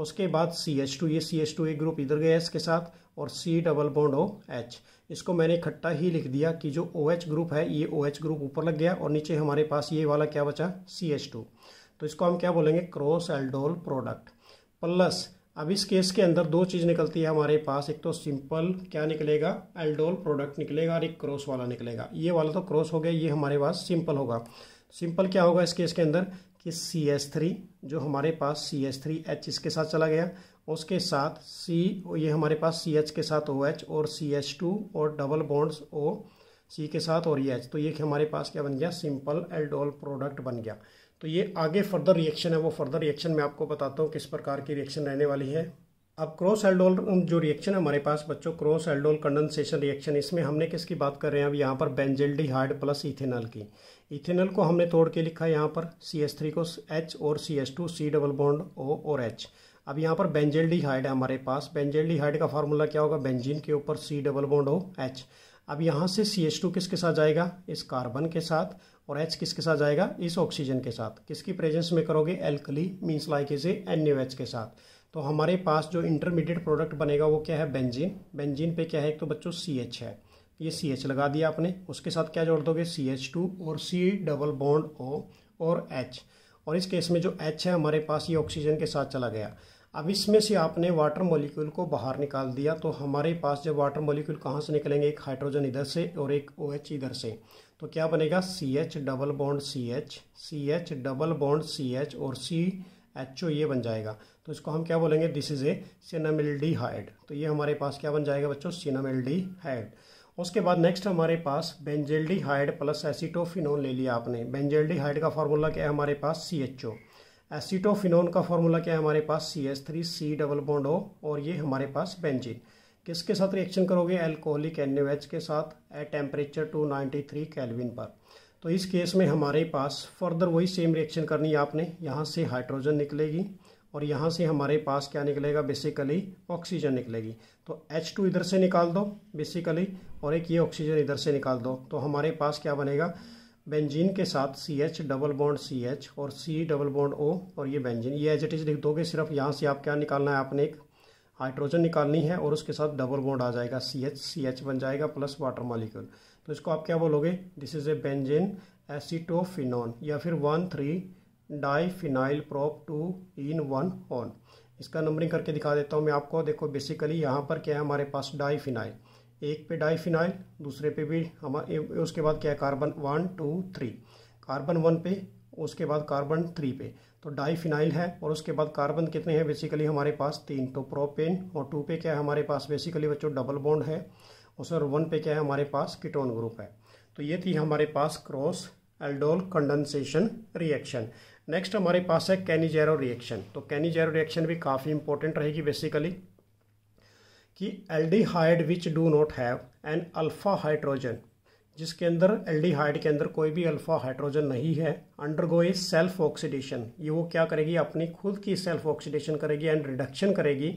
उसके बाद सी एच टू ये सी एच टू एक ग्रुप इधर गया इसके साथ और C double bond O H इसको मैंने इकट्ठा ही लिख दिया कि जो ओ एच ग्रुप है ये ओ एच ग्रुप ऊपर लग गया और नीचे हमारे पास ये वाला क्या बचा सी एच टू तो इसको हम क्या बोलेंगे क्रॉस एल्डोल प्रोडक्ट प्लस अब इस केस के अंदर दो चीज़ निकलती है हमारे पास एक तो सिंपल क्या निकलेगा एल्डोल प्रोडक्ट निकलेगा और एक क्रॉस वाला निकलेगा ये वाला तो क्रॉस हो गया ये हमारे पास सिंपल होगा सिंपल क्या होगा इस केस के अंदर कि सी एस थ्री जो हमारे पास सी एस थ्री एच इसके साथ चला गया उसके साथ सी ये हमारे पास सी एच के साथ ओ एच और सी एच टू और डबल बॉन्ड्स ओ सी के साथ और ये e एच तो ये हमारे पास क्या बन गया सिंपल एल्डोल प्रोडक्ट बन गया तो ये आगे फर्दर रिएक्शन है वो फर्दर रिएक्शन मैं आपको बताता हूँ किस प्रकार की रिएक्शन रहने वाली है अब क्रॉस एल्डोल जो रिएक्शन है हमारे पास बच्चों क्रॉस एल्डोल कंडेंसेशन रिएक्शन इसमें हमने किसकी बात कर रहे हैं अब यहाँ पर बेंजेल्डी हार्ड प्लस इथेनॉल की इथेनॉल को हमने तोड़ के लिखा है यहाँ पर सी एस थ्री को एच और C S two C double bond O और एच अब यहाँ पर बेंजेल्डी हाइड है हमारे पास बेंजेल्डी हाइड का फार्मूला क्या होगा बेंजीन के ऊपर C double bond O H अब यहाँ से सी एस टू किसके साथ जाएगा इस कार्बन के साथ और एच किसके साथ जाएगा इस ऑक्सीजन के साथ किसकी प्रेजेंस में करोगे एल्कली मीन्स लाइक इसे एन एच के साथ तो हमारे पास जो इंटरमीडिएट प्रोडक्ट बनेगा वो क्या है बेंजीन बेंजीन पे क्या है एक तो बच्चों सी एच है ये सी एच लगा दिया आपने उसके साथ क्या जोड़ दोगे सी एच टू और सी डबल बॉन्ड ओ और एच और इस केस में जो एच है हमारे पास ये ऑक्सीजन के साथ चला गया अब इसमें से आपने वाटर मॉलिक्यूल को बाहर निकाल दिया तो हमारे पास जब वाटर मॉलिक्यूल कहाँ से निकलेंगे एक हाइड्रोजन इधर से और एक ओ OH इधर से तो क्या बनेगा C H double bond C H C H double bond C H और सी एच ओ ये बन जाएगा तो इसको हम क्या बोलेंगे this is a cinnamaldehyde तो ये हमारे पास क्या बन जाएगा बच्चों सिनामिल्डी हाइड उसके बाद नेक्स्ट हमारे पास बेंजेल्डी हाइड प्लस एसिटोफिनोन ले लिया आपने बेंजेल्डी हाइड का फार्मूला क्या है हमारे पास सी एच ओ एसिटोफिनोन का फार्मूला क्या है हमारे पास C S three C double bond O और ये हमारे पास बेंजिन किसके साथ रिएक्शन करोगे एल्कोहलिक एन के साथ एट टेम्परेचर 293 केल्विन पर तो इस केस में हमारे पास फर्दर वही सेम रिएक्शन करनी है आपने यहाँ से हाइड्रोजन निकलेगी और यहाँ से हमारे पास क्या निकलेगा बेसिकली ऑक्सीजन निकलेगी तो H2 इधर से निकाल दो बेसिकली और एक ये ऑक्सीजन इधर से निकाल दो तो हमारे पास क्या बनेगा बेंजीन के साथ C H double bond C H और सी डबल बॉन्ड ओ और ये बेंजीन ये एज इट इज लिख दोगे सिर्फ यहाँ से आप क्या निकालना है आपने एक हाइड्रोजन निकालनी है और उसके साथ डबल बॉन्ड आ जाएगा सी एच सी एच बन जाएगा प्लस वाटर मॉलिक्यूल तो इसको आप क्या बोलोगे this is a benzene acetophenone या फिर one three diphenyl prop two en one on इसका नंबरिंग करके दिखा देता हूँ मैं आपको देखो बेसिकली यहाँ पर क्या है हमारे पास डाईफिनाइल एक पे डाईफिनाइल दूसरे पे भी हम उसके बाद क्या है carbon one two three carbon one पे उसके बाद कार्बन थ्री पे तो डाईफिनाइल है और उसके बाद कार्बन कितने हैं बेसिकली हमारे पास तीन तो प्रोपेन और टू पे क्या है हमारे पास बेसिकली बच्चों डबल बॉन्ड है और वन पे क्या है हमारे पास कीटोन ग्रुप है तो ये थी हमारे पास cross aldol condensation reaction next हमारे पास है कैनीजैरो रिएक्शन तो कैनीजैरो रिएक्शन भी काफ़ी इंपॉर्टेंट रहेगी बेसिकली कि aldehyde which do not have an alpha hydrogen जिसके अंदर एल्डिहाइड के अंदर कोई भी अल्फा हाइड्रोजन नहीं है अंडरगो इज सेल्फ ऑक्सीडेशन ये वो क्या करेगी अपनी खुद की सेल्फ ऑक्सीडेशन करेगी एंड रिडक्शन करेगी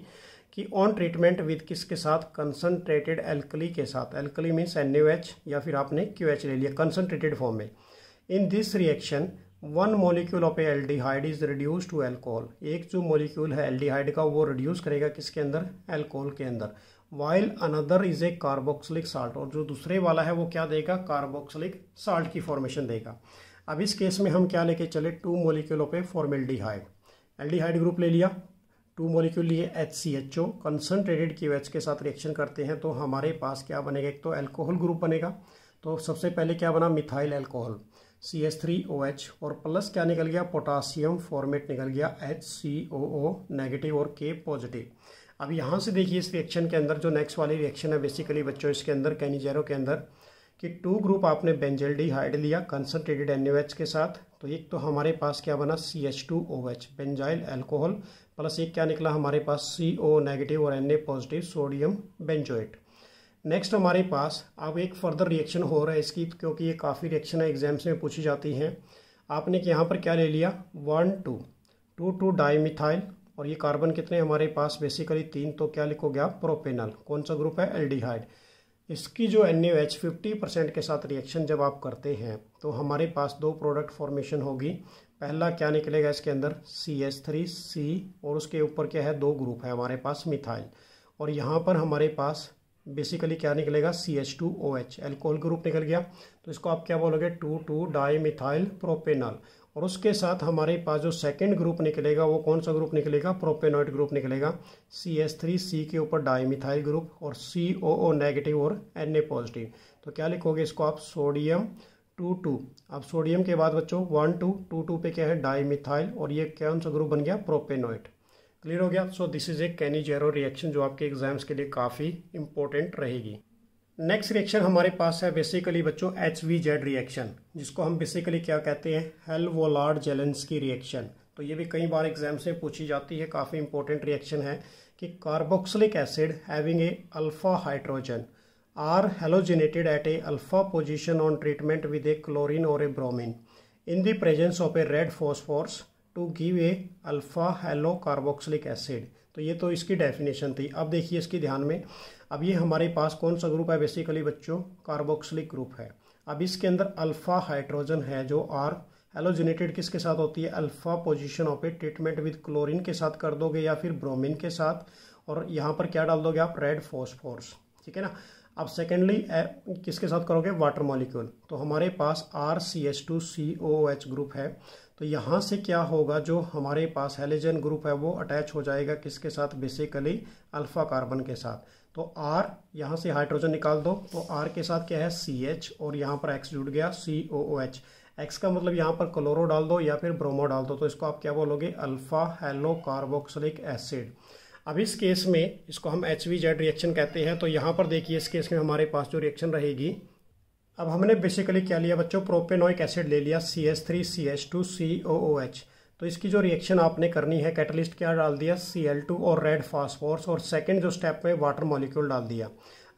कि ऑन ट्रीटमेंट विद किसके साथ कंसनट्रेटेड एल्कली के साथ एल्कली मीन्स एन या फिर आपने क्यू एच ले लिया कंसनट्रेटेड फॉर्म में in this reaction one molecule of aldehyde is reduce to alcohol एक जो मोलिक्यूल है एल्डिहाइड का वो रिड्यूस करेगा किसके अंदर एल्कोहल के अंदर while another is a carboxylic salt और जो दूसरे वाला है वो क्या देगा कार्बोक्सलिक साल्ट की फॉर्मेशन देगा अब इस केस में हम क्या लेके चले टू मोलिक्यूलों पे फॉर्मेल्डिहाइड एल्डिहाइड ग्रुप ले लिया टू मोलिक्यूल लिए H C H O concentrated क्यू के साथ रिएक्शन करते हैं तो हमारे पास क्या बनेगा एक तो एल्कोहल ग्रुप बनेगा तो सबसे पहले क्या बना methyl alcohol C S three O H और प्लस क्या निकल गया पोटासियम फॉर्मेट निकल गया H C O O negative और के पॉजिटिव अब यहाँ से देखिए इस रिएक्शन के अंदर जो नेक्स्ट वाली रिएक्शन है बेसिकली बच्चों इसके अंदर कैनीजेरो के अंदर कि टू ग्रुप आपने हाइड लिया कंसनट्रेटेड एन के साथ तो एक तो हमारे पास क्या बना C H two O H benzyl alcohol plus एक क्या निकला हमारे पास सी ओ नेगेटिव और N A positive sodium benzoate next हमारे पास अब एक फर्दर रिएक्शन हो रहा है इसकी क्योंकि ये काफ़ी रिएक्शन है एग्जाम्स में पूछी जाती हैं आपने यहाँ पर क्या ले लिया one two two two dimethyl और ये कार्बन कितने हमारे पास बेसिकली तीन तो क्या लिखोगे आप प्रोपेनल कौन सा ग्रुप है एल्डिहाइड इसकी जो एन एच फिफ्टी परसेंट के साथ रिएक्शन जब आप करते हैं तो हमारे पास दो प्रोडक्ट फॉर्मेशन होगी पहला क्या निकलेगा इसके अंदर सी एस थ्री सी और उसके ऊपर क्या है दो ग्रुप है हमारे पास मिथाइल और यहाँ पर हमारे पास बेसिकली क्या निकलेगा C H two O H alcohol group निकल गया तो इसको आप क्या बोलोगे two two dimethyl propanol और उसके साथ हमारे पास जो सेकेंड ग्रुप निकलेगा वो कौन सा ग्रुप निकलेगा प्रोपेनॉइड ग्रुप निकलेगा सी एस थ्री सी के ऊपर डाई मिथाइल ग्रुप और सी ओ ओ नेगेटिव और एन ए पॉजिटिव तो क्या लिखोगे इसको आप सोडियम टू टू अब सोडियम के बाद बच्चों वन टू टू टू पे क्या है डाईमिथाइल और ये कौन सा ग्रुप बन गया प्रोपेनॉइड क्लियर हो गया so this is a Cannizzaro reaction जो आपके एग्जाम्स के लिए काफ़ी इंपॉर्टेंट रहेगी नेक्स्ट रिएक्शन हमारे पास है बेसिकली बच्चों एच वी जेड रिएक्शन जिसको हम बेसिकली क्या कहते हैं हेल लार्ड जेलेंस की रिएक्शन तो ये भी कई बार एग्जाम से पूछी जाती है काफ़ी इंपॉर्टेंट रिएक्शन है कि carboxylic acid having a alpha hydrogen are halogenated at a alpha position on treatment with a chlorine और a bromine in the presence of a red phosphorus to give a alpha halo carboxylic acid तो ये तो इसकी definition थी अब देखिए इसकी ध्यान में अब ये हमारे पास कौन सा ग्रुप है बेसिकली बच्चों कार्बोक्सिलिक ग्रुप है अब इसके अंदर अल्फ़ा हाइड्रोजन है जो आर हेलोजिनेटेड किसके साथ होती है alpha position of a treatment with chlorine के साथ कर दोगे या फिर ब्रोमिन के साथ और यहाँ पर क्या डाल दोगे आप रेड फोस्फोर्स ठीक है ना अब सेकेंडली किसके साथ करोगे वाटर मॉलिक्यूल तो हमारे पास R C S two C O H group है तो यहाँ से क्या होगा जो हमारे पास हेलोजन ग्रुप है वो अटैच हो जाएगा किसके साथ बेसिकली अल्फा कार्बन के साथ तो आर यहाँ से हाइड्रोजन निकाल दो तो आर के साथ क्या है सी एच और यहाँ पर एक्स जुड़ गया C O O H x का मतलब यहाँ पर क्लोरो डाल दो या फिर ब्रोमो डाल दो तो इसको आप क्या बोलोगे अल्फा हेलो कार्बोक्सलिक एसिड अब इस केस में इसको हम एच वी जेड रिएक्शन कहते हैं तो यहाँ पर देखिए इस केस में हमारे पास जो रिएक्शन रहेगी अब हमने बेसिकली क्या लिया बच्चों प्रोपेनोइक एसिड ले लिया C S three C H two C O O H तो इसकी जो रिएक्शन आपने करनी है कैटलिस्ट क्या डाल दिया सी एल टू और रेड फास्फोर्स और सेकेंड जो स्टेप में वाटर मॉलिक्यूल डाल दिया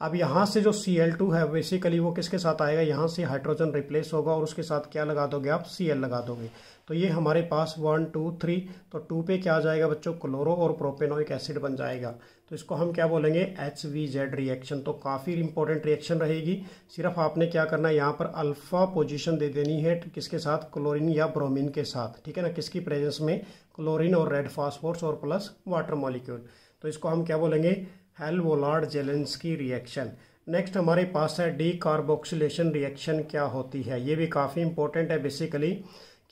अब यहाँ से जो सी एल टू है बेसिकली वो किसके साथ आएगा यहाँ से हाइड्रोजन रिप्लेस होगा और उसके साथ क्या लगा दोगे आप सी एल लगा दोगे तो ये हमारे पास वन टू थ्री तो टू पे क्या आ जाएगा बच्चों क्लोरो और प्रोपेनोइक एसिड बन जाएगा तो इसको हम क्या बोलेंगे एच वी जेड रिएक्शन तो काफ़ी इंपॉर्टेंट रिएक्शन रहेगी सिर्फ आपने क्या करना है यहाँ पर अल्फा पोजीशन दे देनी है तो किसके साथ क्लोरीन या ब्रोमीन के साथ ठीक है ना किसकी प्रेजेंस में क्लोरीन और रेड फास्फोर्स और प्लस वाटर मॉलिक्यूल तो इसको हम क्या बोलेंगे हेलवोलार्ड जेलेंस की रिएक्शन नेक्स्ट हमारे पास है डी रिएक्शन क्या होती है ये भी काफ़ी इंपॉर्टेंट है बेसिकली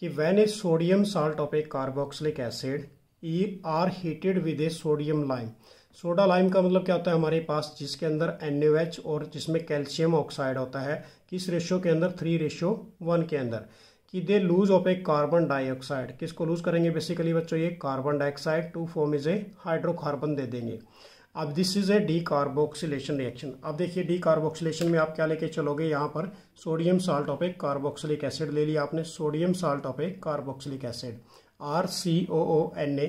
कि a sodium salt of a carboxylic acid e are heated with a sodium lime soda lime का मतलब क्या होता है हमारे पास जिसके अंदर एन और जिसमें कैल्शियम ऑक्साइड होता है किस रेशो के अंदर थ्री रेशो वन के अंदर कि they lose of a carbon dioxide किसको लूज करेंगे बेसिकली बच्चों ये carbon dioxide to form is a hydrocarbon दे देंगे अब this is a decarboxylation reaction अब देखिए डी कार्बोक्सिलेशन में आप क्या लेके चलोगे यहाँ पर sodium salt of a carboxylic acid ले लिया आपने sodium salt of a carboxylic acid R C O O N A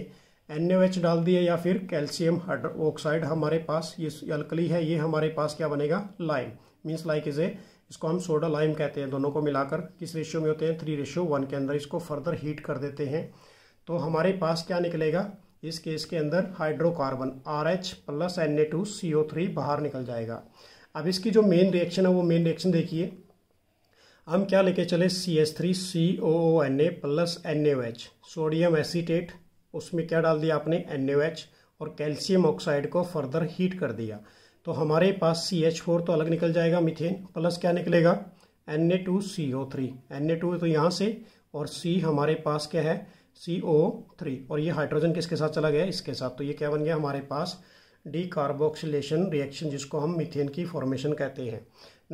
N H डाल दिए या फिर कैल्शियम ऑक्साइड हमारे पास ये अलकली है ये हमारे पास क्या बनेगा lime means like is a इसको हम सोडा लाइम कहते हैं दोनों को मिलाकर किस रेशियो में होते हैं थ्री रेशियो वन के अंदर इसको फर्दर हीट कर देते हैं तो हमारे पास क्या निकलेगा इस केस के अंदर hydrocarbon R H plus N A two C O three बाहर निकल जाएगा अब इसकी जो मेन रिएक्शन है वो मेन रिएक्शन देखिए हम क्या लेके चले C S three C O O N A plus N A H sodium acetate उसमें क्या डाल दिया आपने एन ए एच और कैल्शियम ऑक्साइड को फर्दर हीट कर दिया तो हमारे पास सी एच फोर तो अलग निकल जाएगा मिथेन प्लस क्या निकलेगा N A two C O three N A two तो यहाँ से और सी हमारे पास क्या है सी ओ थ्री और ये हाइड्रोजन किसके साथ चला गया इसके साथ तो ये क्या बन गया हमारे पास डी कार्बोक्सिलेशन रिएक्शन जिसको हम मिथेन की फॉर्मेशन कहते हैं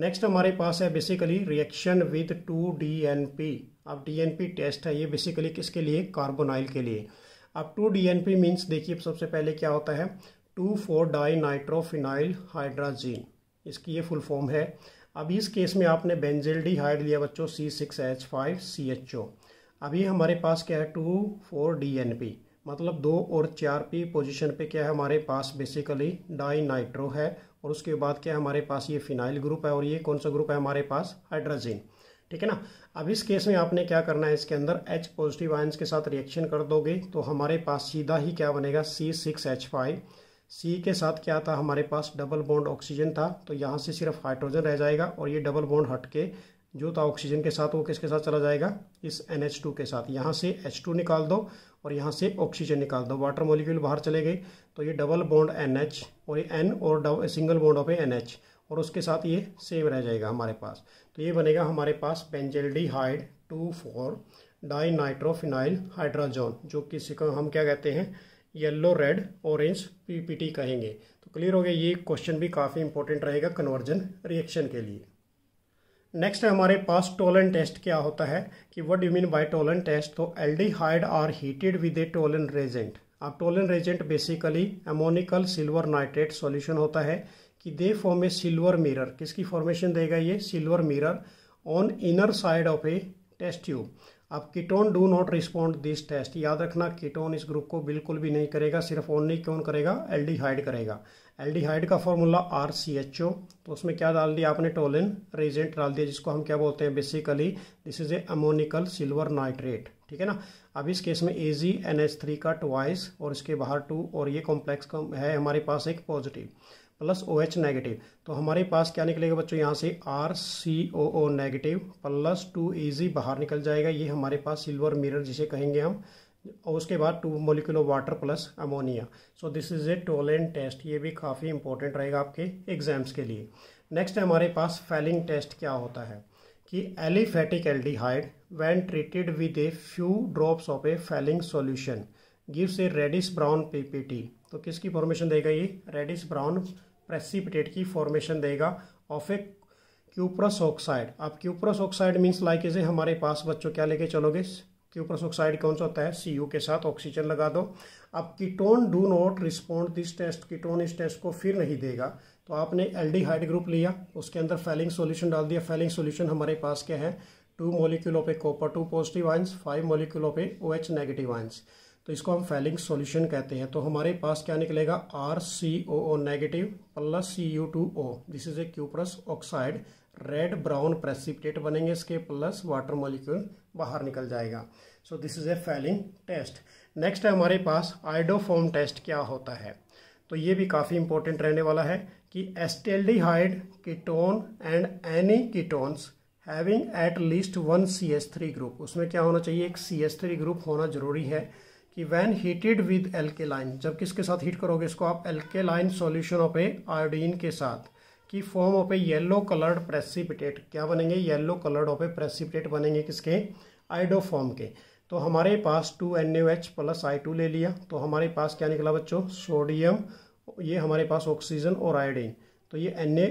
नेक्स्ट हमारे पास है basically reaction with two D N P अब डी एन पी टेस्ट है ये बेसिकली किसके लिए कार्बोनाइल के लिए अब two D N P means देखिए सबसे पहले क्या होता है टू फोर डाई नाइट्रोफिनाइल हाइड्राजीन इसकी ये फुल फॉर्म है अब इस केस में आपने बेंजेल डी हाइड लिया बच्चों C six H five C H O अभी हमारे पास क्या है two four D N P मतलब दो और चार पी पोजिशन पे क्या है हमारे पास बेसिकली डाई नाइट्रो है और उसके बाद क्या है हमारे पास ये फिनाइल ग्रुप है और ये कौन सा ग्रुप है हमारे पास हाइड्रोजीन ठीक है ना अब इस केस में आपने क्या करना है इसके अंदर H पॉजिटिव आयंस के साथ रिएक्शन कर दोगे तो हमारे पास सीधा ही क्या बनेगा C six H five C के साथ क्या था हमारे पास डबल बॉन्ड ऑक्सीजन था तो यहाँ से सिर्फ हाइड्रोजन रह जाएगा और ये डबल बॉन्ड हट के जो था ऑक्सीजन के साथ वो किसके साथ चला जाएगा इस एन एच टू के साथ यहाँ से एच टू निकाल दो और यहाँ से ऑक्सीजन निकाल दो वाटर मोलिक्यूल बाहर चले गए तो ये डबल बॉन्ड एन एच और ये एन और single bond of N H और उसके साथ ये सेम रह जाएगा हमारे पास तो ये बनेगा हमारे पास हाइड टू फोर डाई नाइट्रोफिनाइल हाइड्राजोन जो कि हम क्या कहते हैं येल्लो रेड ऑरेंज टी कहेंगे तो क्लियर हो गया ये क्वेश्चन भी काफ़ी इंपॉर्टेंट रहेगा कन्वर्जन रिएक्शन के लिए नेक्स्ट है हमारे पास टोलन टेस्ट क्या होता है कि what you mean by Tollen test तो aldehyde are heated with a Tollen reagent अब Tollen reagent basically ammoniacal silver nitrate solution होता है कि they form a silver mirror किसकी फॉर्मेशन देगा ये silver mirror on inner side of a test tube अब ketone do not respond this test याद रखना कीटोन इस ग्रुप को बिल्कुल भी नहीं करेगा सिर्फ ओनली कौन करेगा एल्डिहाइड करेगा एल्डिहाइड का formula R C H O तो उसमें क्या डाल दिया आपने टोलिन रेजेंट डाल दिया जिसको हम क्या बोलते हैं basically this is a ammoniacal silver nitrate ठीक है ना अब इस केस में A G N H three का ट्वाइस और इसके बाहर टू और ये कॉम्प्लेक्स का है हमारे पास एक positive plus O H negative तो हमारे पास क्या निकलेगा बच्चों यहाँ से R C O O negative plus two A G बाहर निकल जाएगा ये हमारे पास सिल्वर मिरर जिसे कहेंगे हम और उसके बाद two molecule of water plus ammonia so this is a Tollen test ये भी काफ़ी इंपॉर्टेंट रहेगा आपके एग्जाम्स के लिए नेक्स्ट हमारे पास फेलिंग टेस्ट क्या होता है कि aliphatic aldehyde when treated with a few drops of a Fehling solution gives a reddish brown PPT तो किसकी फॉर्मेशन देगा ये रेडिस ब्राउन प्रेसिपिटेट की फॉर्मेशन देगा ऑफ ए क्यूप्रस ऑक्साइड आप क्यूप्रस ऑक्साइड मीन्स लाइक इसे हमारे पास बच्चों क्या लेके चलोगे क्यूप्रस ऑक्साइड कौन सा होता है सी के साथ ऑक्सीजन लगा दो अब ketone do not respond this test ketone इस टेस्ट को फिर नहीं देगा तो आपने एल ग्रुप लिया उसके अंदर फैलिंग सोल्यूशन डाल दिया फैलिंग सोल्यूशन हमारे पास क्या है टू मोलिक्यूल पे copper two positive ions five molecule पे ओ एच नेगेटिव आइंस तो इसको हम फैलिंग सॉल्यूशन कहते हैं तो हमारे पास क्या निकलेगा R C O O negative plus C U two O this is a cuprous oxide red brown precipitate बनेंगे इसके प्लस वाटर मॉलिक्यूल बाहर निकल जाएगा so this is a Fehling test next है हमारे पास आइडोफोम टेस्ट क्या होता है तो ये भी काफ़ी इंपॉर्टेंट रहने वाला है कि acetaldehyde ketone and any ketones having at least one C S three group उसमें क्या होना चाहिए एक सी एस थ्री ग्रुप होना जरूरी है कि वैन हीटेड विद एल्केलाइन जब किसके साथ हीट करोगे इसको आप alkaline solution of a iodine के साथ कि form of a yellow coloured precipitate क्या बनेंगे yellow coloured of a precipitate बनेंगे किसके आइडो फॉर्म के तो हमारे पास two N U H plus I two ले लिया तो हमारे पास क्या निकला बच्चों सोडियम ये हमारे पास ऑक्सीजन और आयोडीन तो ये एन ए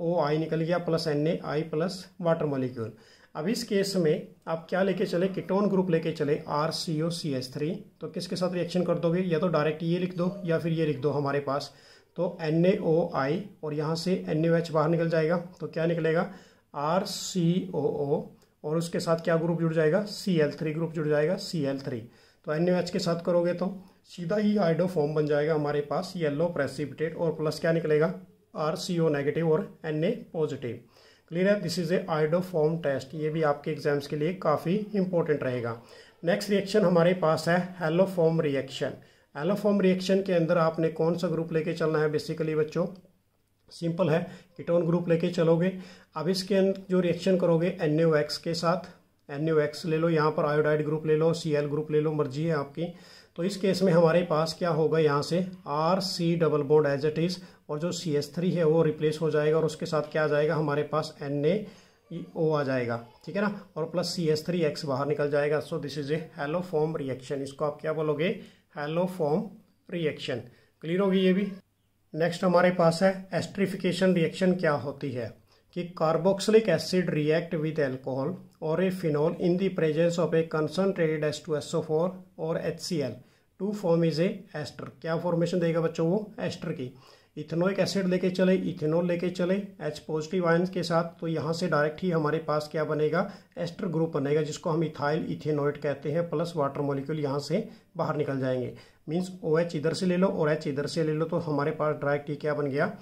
ओ आई निकल गया plus N A I plus water molecule अब इस केस में आप क्या लेके चले किटोन ग्रुप लेके चले R C O C S three तो किसके साथ रिएक्शन कर दोगे या तो डायरेक्ट ये लिख दो या फिर ये लिख दो हमारे पास तो एन ए ओ आई और यहाँ से एन यू एच बाहर निकल जाएगा तो क्या निकलेगा आर सी ओ ओ और उसके साथ क्या ग्रुप जुड़ जाएगा सी एल थ्री ग्रुप जुड़ जाएगा सी एल थ्री तो एन यू एच के साथ करोगे तो सीधा ही आइडो फॉर्म बन जाएगा हमारे पास येलो प्रेसिपिटेट और प्लस क्या निकलेगा आर सी ओ नेगेटिव और एन ए पॉजिटिव क्लियर है this is a iodoform test ये भी आपके एग्जाम्स के लिए काफ़ी इंपॉर्टेंट रहेगा नेक्स्ट रिएक्शन हमारे पास है haloform reaction haloform reaction के अंदर आपने कौन सा ग्रुप लेके चलना है बेसिकली बच्चों सिंपल है कीटोन ग्रुप लेके चलोगे अब इसके अंदर जो रिएक्शन करोगे एन के साथ एन ले लो यहाँ पर आयोडाइड ग्रुप ले लो सी ग्रुप ले लो मर्जी है आपकी तो इस केस में हमारे पास क्या होगा यहाँ से R C double bond as it is और जो सी एस थ्री है वो रिप्लेस हो जाएगा और उसके साथ क्या आ जाएगा हमारे पास एन ए ओ आ जाएगा ठीक है ना और plus C S three X बाहर निकल जाएगा so this is a haloform reaction इसको आप क्या बोलोगे फॉर्म रिएक्शन क्लियर होगी ये भी नेक्स्ट हमारे पास है एस्ट्रिफिकेशन रिएक्शन क्या होती है कि carboxylic acid react with alcohol और a phenol in the presence of a concentrated S two SO four और H C L to form is a ester क्या फॉर्मेशन देगा बच्चों वो एस्टर की इथेनोइक एसिड लेके चले इथेनॉल लेके चले एच पॉजिटिव आयन्स के साथ तो यहाँ से डायरेक्ट ही हमारे पास क्या बनेगा एस्टर ग्रुप बनेगा जिसको हम इथाइल इथेनोइड कहते हैं प्लस वाटर मोलिक्यूल यहाँ से बाहर निकल जाएंगे मीन्स ओ OH इधर से ले लो और एच इधर से ले लो तो हमारे पास डायरेक्ट ही क्या बन गया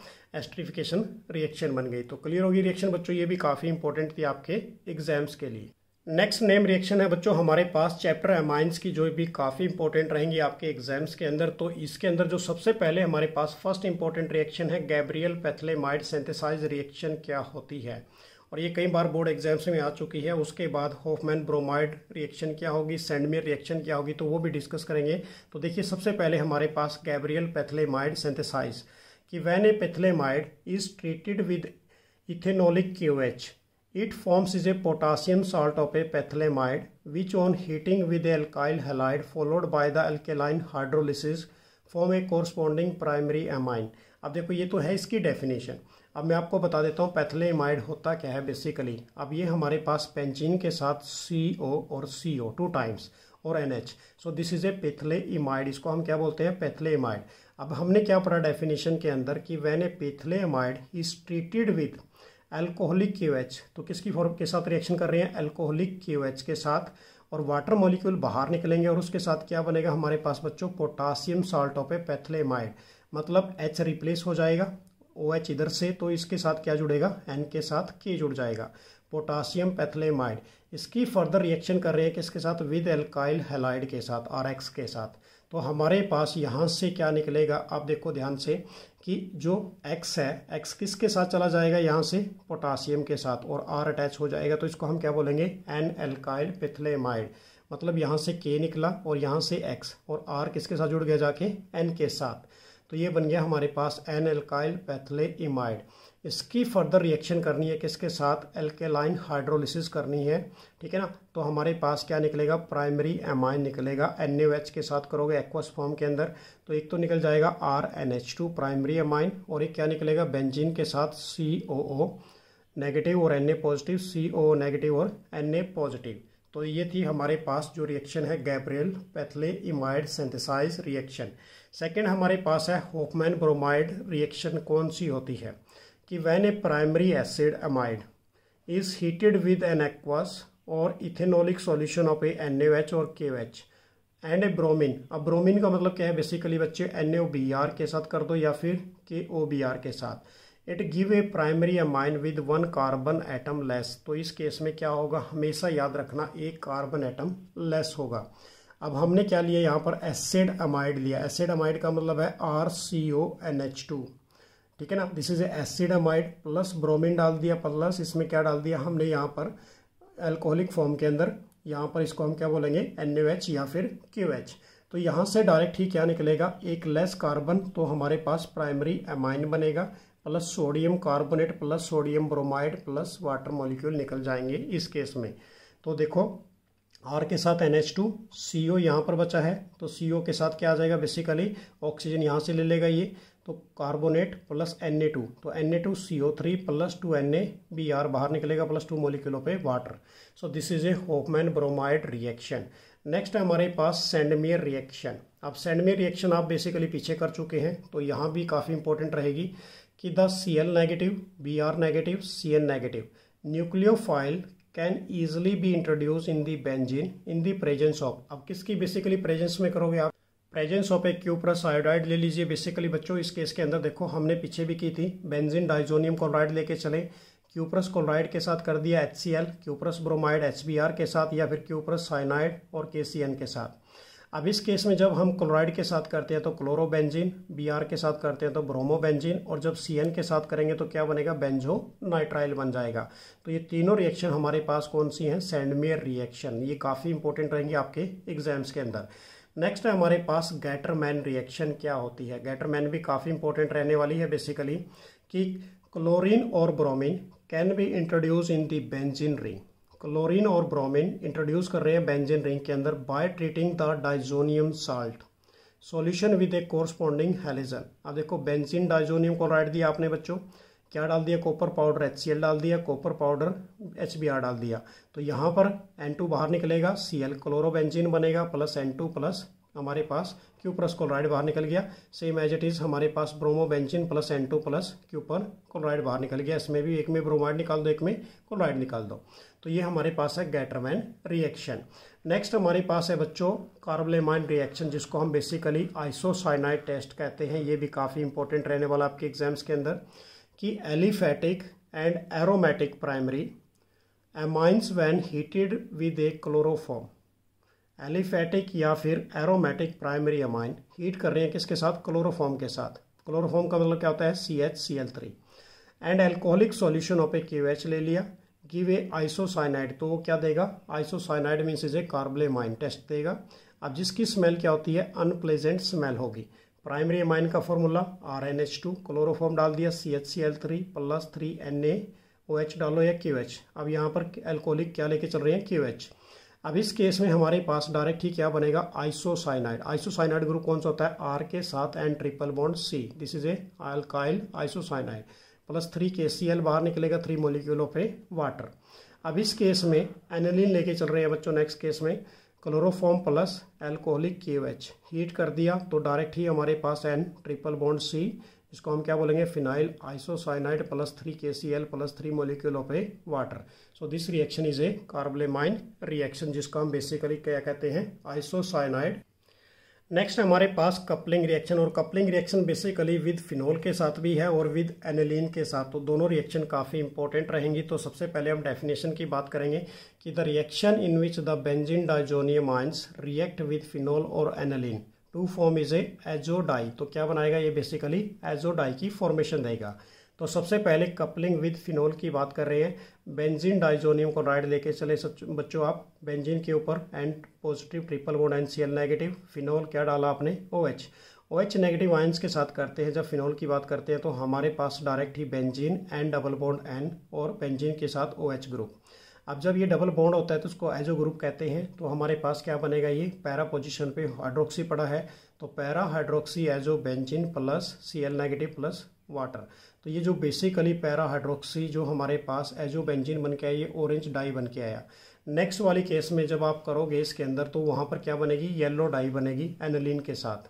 एस्ट्रीफिकेशन रिएक्शन बन गई तो क्लियर होगी रिएक्शन बच्चों ये भी काफ़ी इंपॉर्टेंट थी आपके एग्जाम्स के लिए नेक्स्ट नेम रिएक्शन है बच्चों हमारे पास चैप्टर एमाइंस की जो भी काफ़ी इंपॉर्टेंट रहेंगी आपके एग्जाम्स के अंदर तो इसके अंदर जो सबसे पहले हमारे पास फर्स्ट इंपॉर्टेंट रिएक्शन है गैब्रियल पैथलेमाइड सेंथेसाइज रिएक्शन क्या होती है और ये कई बार बोर्ड एग्जाम्स में आ चुकी है उसके बाद होफमैन ब्रोमाइड रिएक्शन क्या होगी सेंडमेर रिएक्शन क्या होगी तो वो भी डिस्कस करेंगे तो देखिए सबसे पहले हमारे पास गैब्रियल पैथलेमाइड सेंथेसाइज कि when a phthalimide is treated with ethanolic Q It forms is a potassium salt of a phthalimide which on heating with the alkyl halide followed by the alkaline hydrolysis form a corresponding primary amine. अब देखो ये तो है इसकी definition अब मैं आपको बता देता हूँ पैथलेमाइड होता क्या है बेसिकली अब ये हमारे पास पेंचिन के साथ सी ओ और सी ओ टू टाइम्स और N H so this is a phthalimide इसको हम क्या बोलते हैं पैथले इमाइड अब हमने क्या पढ़ा डेफिनेशन के अंदर कि when a phthalimide is treated with alcoholic K तो किसकी फॉर्म के साथ रिएक्शन कर रहे हैं एल्कोहलिक के के साथ और वाटर मॉलिक्यूल बाहर निकलेंगे और उसके साथ क्या बनेगा हमारे पास बच्चों potassium salt of a phthalimide मतलब एच रिप्लेस हो जाएगा ओ OH इधर से तो इसके साथ क्या जुड़ेगा एन के साथ के जुड़ जाएगा पोटासियम पैथलेमाइड इसकी फर्दर रिएक्शन कर रहे हैं किसके साथ विद एल्काइल हेलाइड के साथ आर एक्स के साथ तो हमारे पास यहाँ से क्या निकलेगा आप देखो ध्यान से कि जो एक्स है एक्स किसके साथ चला जाएगा यहाँ से पोटासियम के साथ और आर अटैच हो जाएगा तो इसको हम क्या बोलेंगे एन एल्काइल पिथलेमाइड मतलब यहाँ से के निकला और यहाँ से एक्स और आर किसके साथ जुड़ गया जाके एन के साथ तो ये बन गया हमारे पास एन एल्काइल पैथले इमाइड इसकी फर्दर रिएक्शन करनी है किसके साथ एल्केलाइन हाइड्रोलिसिस करनी है ठीक है ना तो हमारे पास क्या निकलेगा प्राइमरी एमाइन निकलेगा एन के साथ करोगे एक्वस फॉर्म के अंदर तो एक तो निकल जाएगा R N H two primary amine और एक क्या निकलेगा बेंजीन के साथ सी ओ ओ नेगेटिव और N A positive C O negative और एन ए पॉजिटिव तो ये थी हमारे पास जो रिएक्शन है Gabriel phthalimide synthesis reaction second हमारे पास है होपमैन ब्रोमाइड रिएक्शन कौन सी होती है कि when a primary acid amide is heated with an aqueous और ethanolic solution of a N H और K H and a bromine अब ब्रोमिन का मतलब क्या है बेसिकली बच्चे एन ए बी आर के साथ कर दो या फिर के ओ बी आर के साथ it give a primary amine with one carbon atom less तो इस केस में क्या होगा हमेशा याद रखना एक कार्बन एटम लेस होगा अब हमने क्या लिया यहाँ पर एसिड अमाइड लिया एसिड अमाइड का मतलब है R C O N H two ठीक है ना this is acid amide plus bromine डाल दिया प्लस इसमें क्या डाल दिया हमने यहाँ पर एल्कोहलिक फॉर्म के अंदर यहाँ पर इसको हम क्या बोलेंगे एन या फिर क्यू तो यहाँ से डायरेक्ट ही क्या निकलेगा एक लेस कार्बन तो हमारे पास प्राइमरी एमाइन बनेगा plus sodium carbonate plus sodium bromide plus water molecule निकल जाएंगे इस केस में तो देखो आर के साथ N H two C O यहाँ पर बचा है तो सी ओ के साथ क्या आ जाएगा बेसिकली ऑक्सीजन यहाँ से ले लेगा ये तो carbonate plus N A two तो N A two C O three plus two N A B R बाहर निकलेगा प्लस टू मोलिक्यूलों पे water so this is a Hofmann bromide reaction next है हमारे पास सेंडमियर रिएक्शन अब सेंडमियर रिएक्शन आप basically पीछे कर चुके हैं तो यहाँ भी काफ़ी इंपॉर्टेंट रहेगी कि the C L negative B R negative C N negative nucleophile can easily be introduce in the benzene in the presence of अब किसकी बेसिकली प्रेजेंस में करोगे आप presence of a cuprous iodide ले लीजिए बेसिकली बच्चों इस केस के अंदर देखो हमने पीछे भी की थी बेंजीन डाइजोनियम क्लोराइड लेके चले क्यूप्रस क्लोराइड के साथ कर दिया H C L cuprous bromide H B R के साथ या फिर क्यूप्रस साइनाइड और के सी एन के साथ अब इस केस में जब हम क्लोराइड के साथ करते हैं तो बेंजिन बी आर के साथ करते हैं तो ब्रोमोबेंजिन और जब सी एन के साथ करेंगे तो क्या बनेगा बेंजो नाइट्राइल बन जाएगा तो ये तीनों रिएक्शन हमारे पास कौन सी हैं सैंडमेयर रिएक्शन ये काफ़ी इंपॉर्टेंट रहेंगे आपके एग्जाम्स के अंदर नेक्स्ट है हमारे पास गैटरमैन रिएक्शन क्या होती है गैटरमैन भी काफ़ी इंपॉर्टेंट रहने वाली है बेसिकली कि क्लोरीन और bromine can be introduce in the benzene ring chlorine और ब्रोमीन इंट्रोड्यूस कर रहे हैं बेंजिन रिंग के अंदर by treating the diazonium salt solution with a corresponding halogen अब देखो बेंजिन डाइजोनियम क्लोराइड दिया आपने बच्चों क्या डाल दिया कॉपर पाउडर एच डाल दिया कॉपर पाउडर एच डाल दिया तो यहाँ पर एन बाहर निकलेगा सी एल क्लोरोबेंजीन बनेगा प्लस एन प्लस हमारे पास क्यू प्लस क्लोराइड बाहर निकल गया सेम एज इट इज़ हमारे पास benzene plus N two plus Q पर क्लोराइड बाहर निकल गया इसमें भी एक में ब्रोमाइड निकाल दो एक में क्लोराइड निकाल दो तो ये हमारे पास है गैटरमैन रिएक्शन नेक्स्ट हमारे पास है बच्चों कार्बलेमाइन रिएक्शन जिसको हम बेसिकली आइसोसाइनाइड टेस्ट कहते हैं ये भी काफ़ी इंपॉर्टेंट रहने वाला आपके एग्जाम्स के अंदर कि aliphatic and aromatic primary amines when heated with a chloroform aliphatic या फिर एरोमेटिक प्राइमरी अमाइन हीट कर रहे हैं किसके साथ क्लोरोफॉर्म के साथ क्लोरोफॉर्म का मतलब क्या होता है C H C L three and alcoholic solution of a Q H ले लिया गिव ए आइसोसाइनाइड तो वो क्या देगा isocyanide means is a carbylamine test देगा अब जिसकी स्मेल क्या होती है अनप्लेजेंट स्मेल होगी प्राइमरी एमाइन का formula R N H two chloroform डाल दिया C H C L three plus three N A O H डालो या क्यू एच अब यहाँ पर एल्कोहलिक क्या लेके चल रहे हैं क्यू एच अब इस केस में हमारे पास डायरेक्ट ही क्या बनेगा आइसोसाइनाइड आइसोसाइनाइड ग्रुप कौन सा होता है आर के साथ and triple bond C this is a alkyl isocyanide plus three K C L बाहर निकलेगा three molecule of a water अब इस केस में एनलिन लेके चल रहे हैं बच्चों नेक्स्ट केस में chloroform plus alcoholic H heat कर दिया तो डायरेक्ट ही हमारे पास एन ट्रिपल बॉन्ड सी इसको हम क्या बोलेंगे phenyl isocyanide plus three K C L plus three molecule of a water so this reaction is a carbylamine reaction जिसका हम बेसिकली क्या कहते हैं आइसोसाइनाइड नेक्स्ट हमारे पास कपलिंग रिएक्शन और coupling reaction basically with phenol के साथ भी है और विद एनिलीन के साथ तो दोनों रिएक्शन काफ़ी इंपॉर्टेंट रहेंगी तो सबसे पहले हम डेफिनेशन की बात करेंगे कि the reaction in which the benzene diazonium ions react with phenol और aniline to form is a azo dye तो क्या बनाएगा ये बेसिकली एजोडाई की फॉर्मेशन देगा तो सबसे पहले कपलिंग विद फिनोल की बात कर रहे हैं बेंजीन डाइजोनियम को राइड लेके चले बच्चों आप बेंजीन के ऊपर and positive triple bond and C negative phenol क्या डाला आपने O H O H negative ions के साथ करते हैं जब फिनोल की बात करते हैं तो हमारे पास डायरेक्ट ही benzene and double bond N और बेंजीन के साथ ओ एच ग्रुप अब जब ये डबल बॉन्ड होता है तो उसको एजो ग्रुप कहते हैं तो हमारे पास क्या बनेगा ये पैरा पोजिशन पे हाइड्रोक्सी पड़ा है तो para hydroxy azo benzene plus C L negative plus water तो ये जो बेसिकली पैरा हाइड्रोक्सी जो हमारे पास एजोबेंजिन बन के आया ये ऑरेंज डाई बन के आया नेक्स्ट वाली केस में जब आप करोगे इसके अंदर तो वहाँ पर क्या बनेगी येलो डाई बनेगी एनलिन के साथ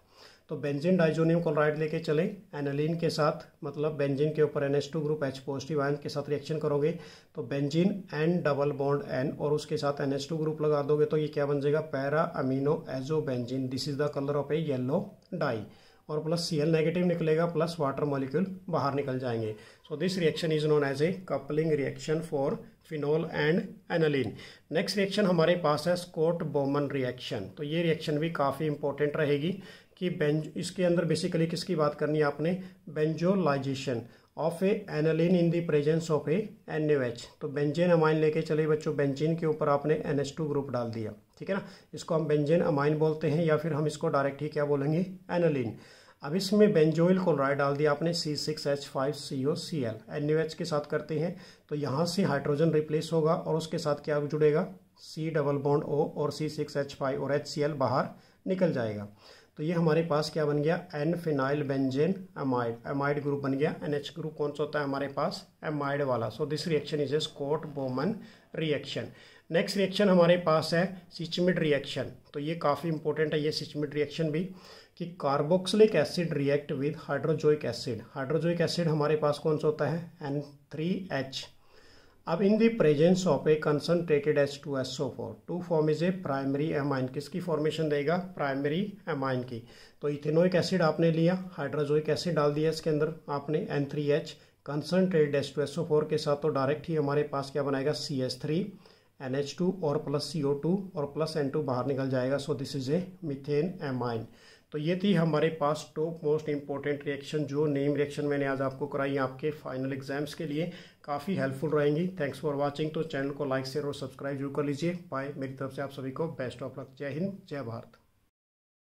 तो बेंजिन डाइजोनियम क्लोराइड लेके चले एनलिन के साथ मतलब बेंजिन के ऊपर N two group H positive ion के साथ रिएक्शन करोगे तो benzene N double bond N और उसके साथ एन टू ग्रुप लगा दोगे तो ये क्या बन जाएगा para amino azo benzene this is the colour of a yellow dye और प्लस सी एल नेगेटिव निकलेगा प्लस वाटर मॉलिक्यूल बाहर निकल जाएंगे so this reaction is known as a coupling reaction for phenol and aniline next reaction हमारे पास है Scott Boman reaction तो ये रिएक्शन भी काफ़ी इंपॉर्टेंट रहेगी कि बेंज इसके अंदर बेसिकली किसकी बात करनी है आपने benzoylation of a aniline in the presence of a N तो बेंजेन अमाइन लेके चले बच्चों बेंजीन के ऊपर आपने एन ग्रुप डाल दिया ठीक है ना इसको हम बेंजेन अमाइन बोलते हैं या फिर हम इसको डायरेक्ट ही क्या बोलेंगे एनालिन अब इसमें बेंजोइल क्लोराइड डाल दिया आपने C six H five C O C L N U H के साथ करते हैं तो यहाँ से हाइड्रोजन रिप्लेस होगा और उसके साथ क्या जुड़ेगा सी डबल बॉन्ड ओ और सी सिक्स एच फाइव और एच सी एल बाहर निकल जाएगा तो ये हमारे पास क्या बन गया N phenyl benzene amide amide group बन गया एन एच ग्रुप कौन सा होता है हमारे पास एमाइड वाला so this reaction is a Schotten Baumann reaction next reaction हमारे पास है सिचमिड रिएक्शन तो ये काफ़ी इंपॉर्टेंट है ये सिचमिड रिएक्शन भी कि carboxylic acid react with hydrazoic acid hydrazoic acid हमारे पास कौन सा होता है एन थ्री एच अब in the presence of a concentrated H two S O four to form is a primary amine किसकी फॉर्मेशन देगा प्राइमरी एमाइन की तो इथेनोइक एसिड आपने लिया हाइड्रोजोइक एसिड डाल दिया इसके अंदर आपने N three H concentrated H two S O four के साथ तो डायरेक्ट ही हमारे पास क्या बनाएगा C S three N H two और प्लस सी ओ टू और प्लस एन टू बाहर निकल जाएगा so this is a methane amine तो ये थी हमारे पास टॉप मोस्ट इंपॉर्टेंट रिएक्शन जो नेम रिएक्शन मैंने आज आपको कराई आपके फाइनल एग्जाम्स के लिए काफ़ी हेल्पफुल रहेंगी थैंक्स फॉर वाचिंग तो चैनल को लाइक शेयर और सब्सक्राइब जरूर कर लीजिए बाय मेरी तरफ से आप सभी को बेस्ट ऑफ लक जय हिंद जय भारत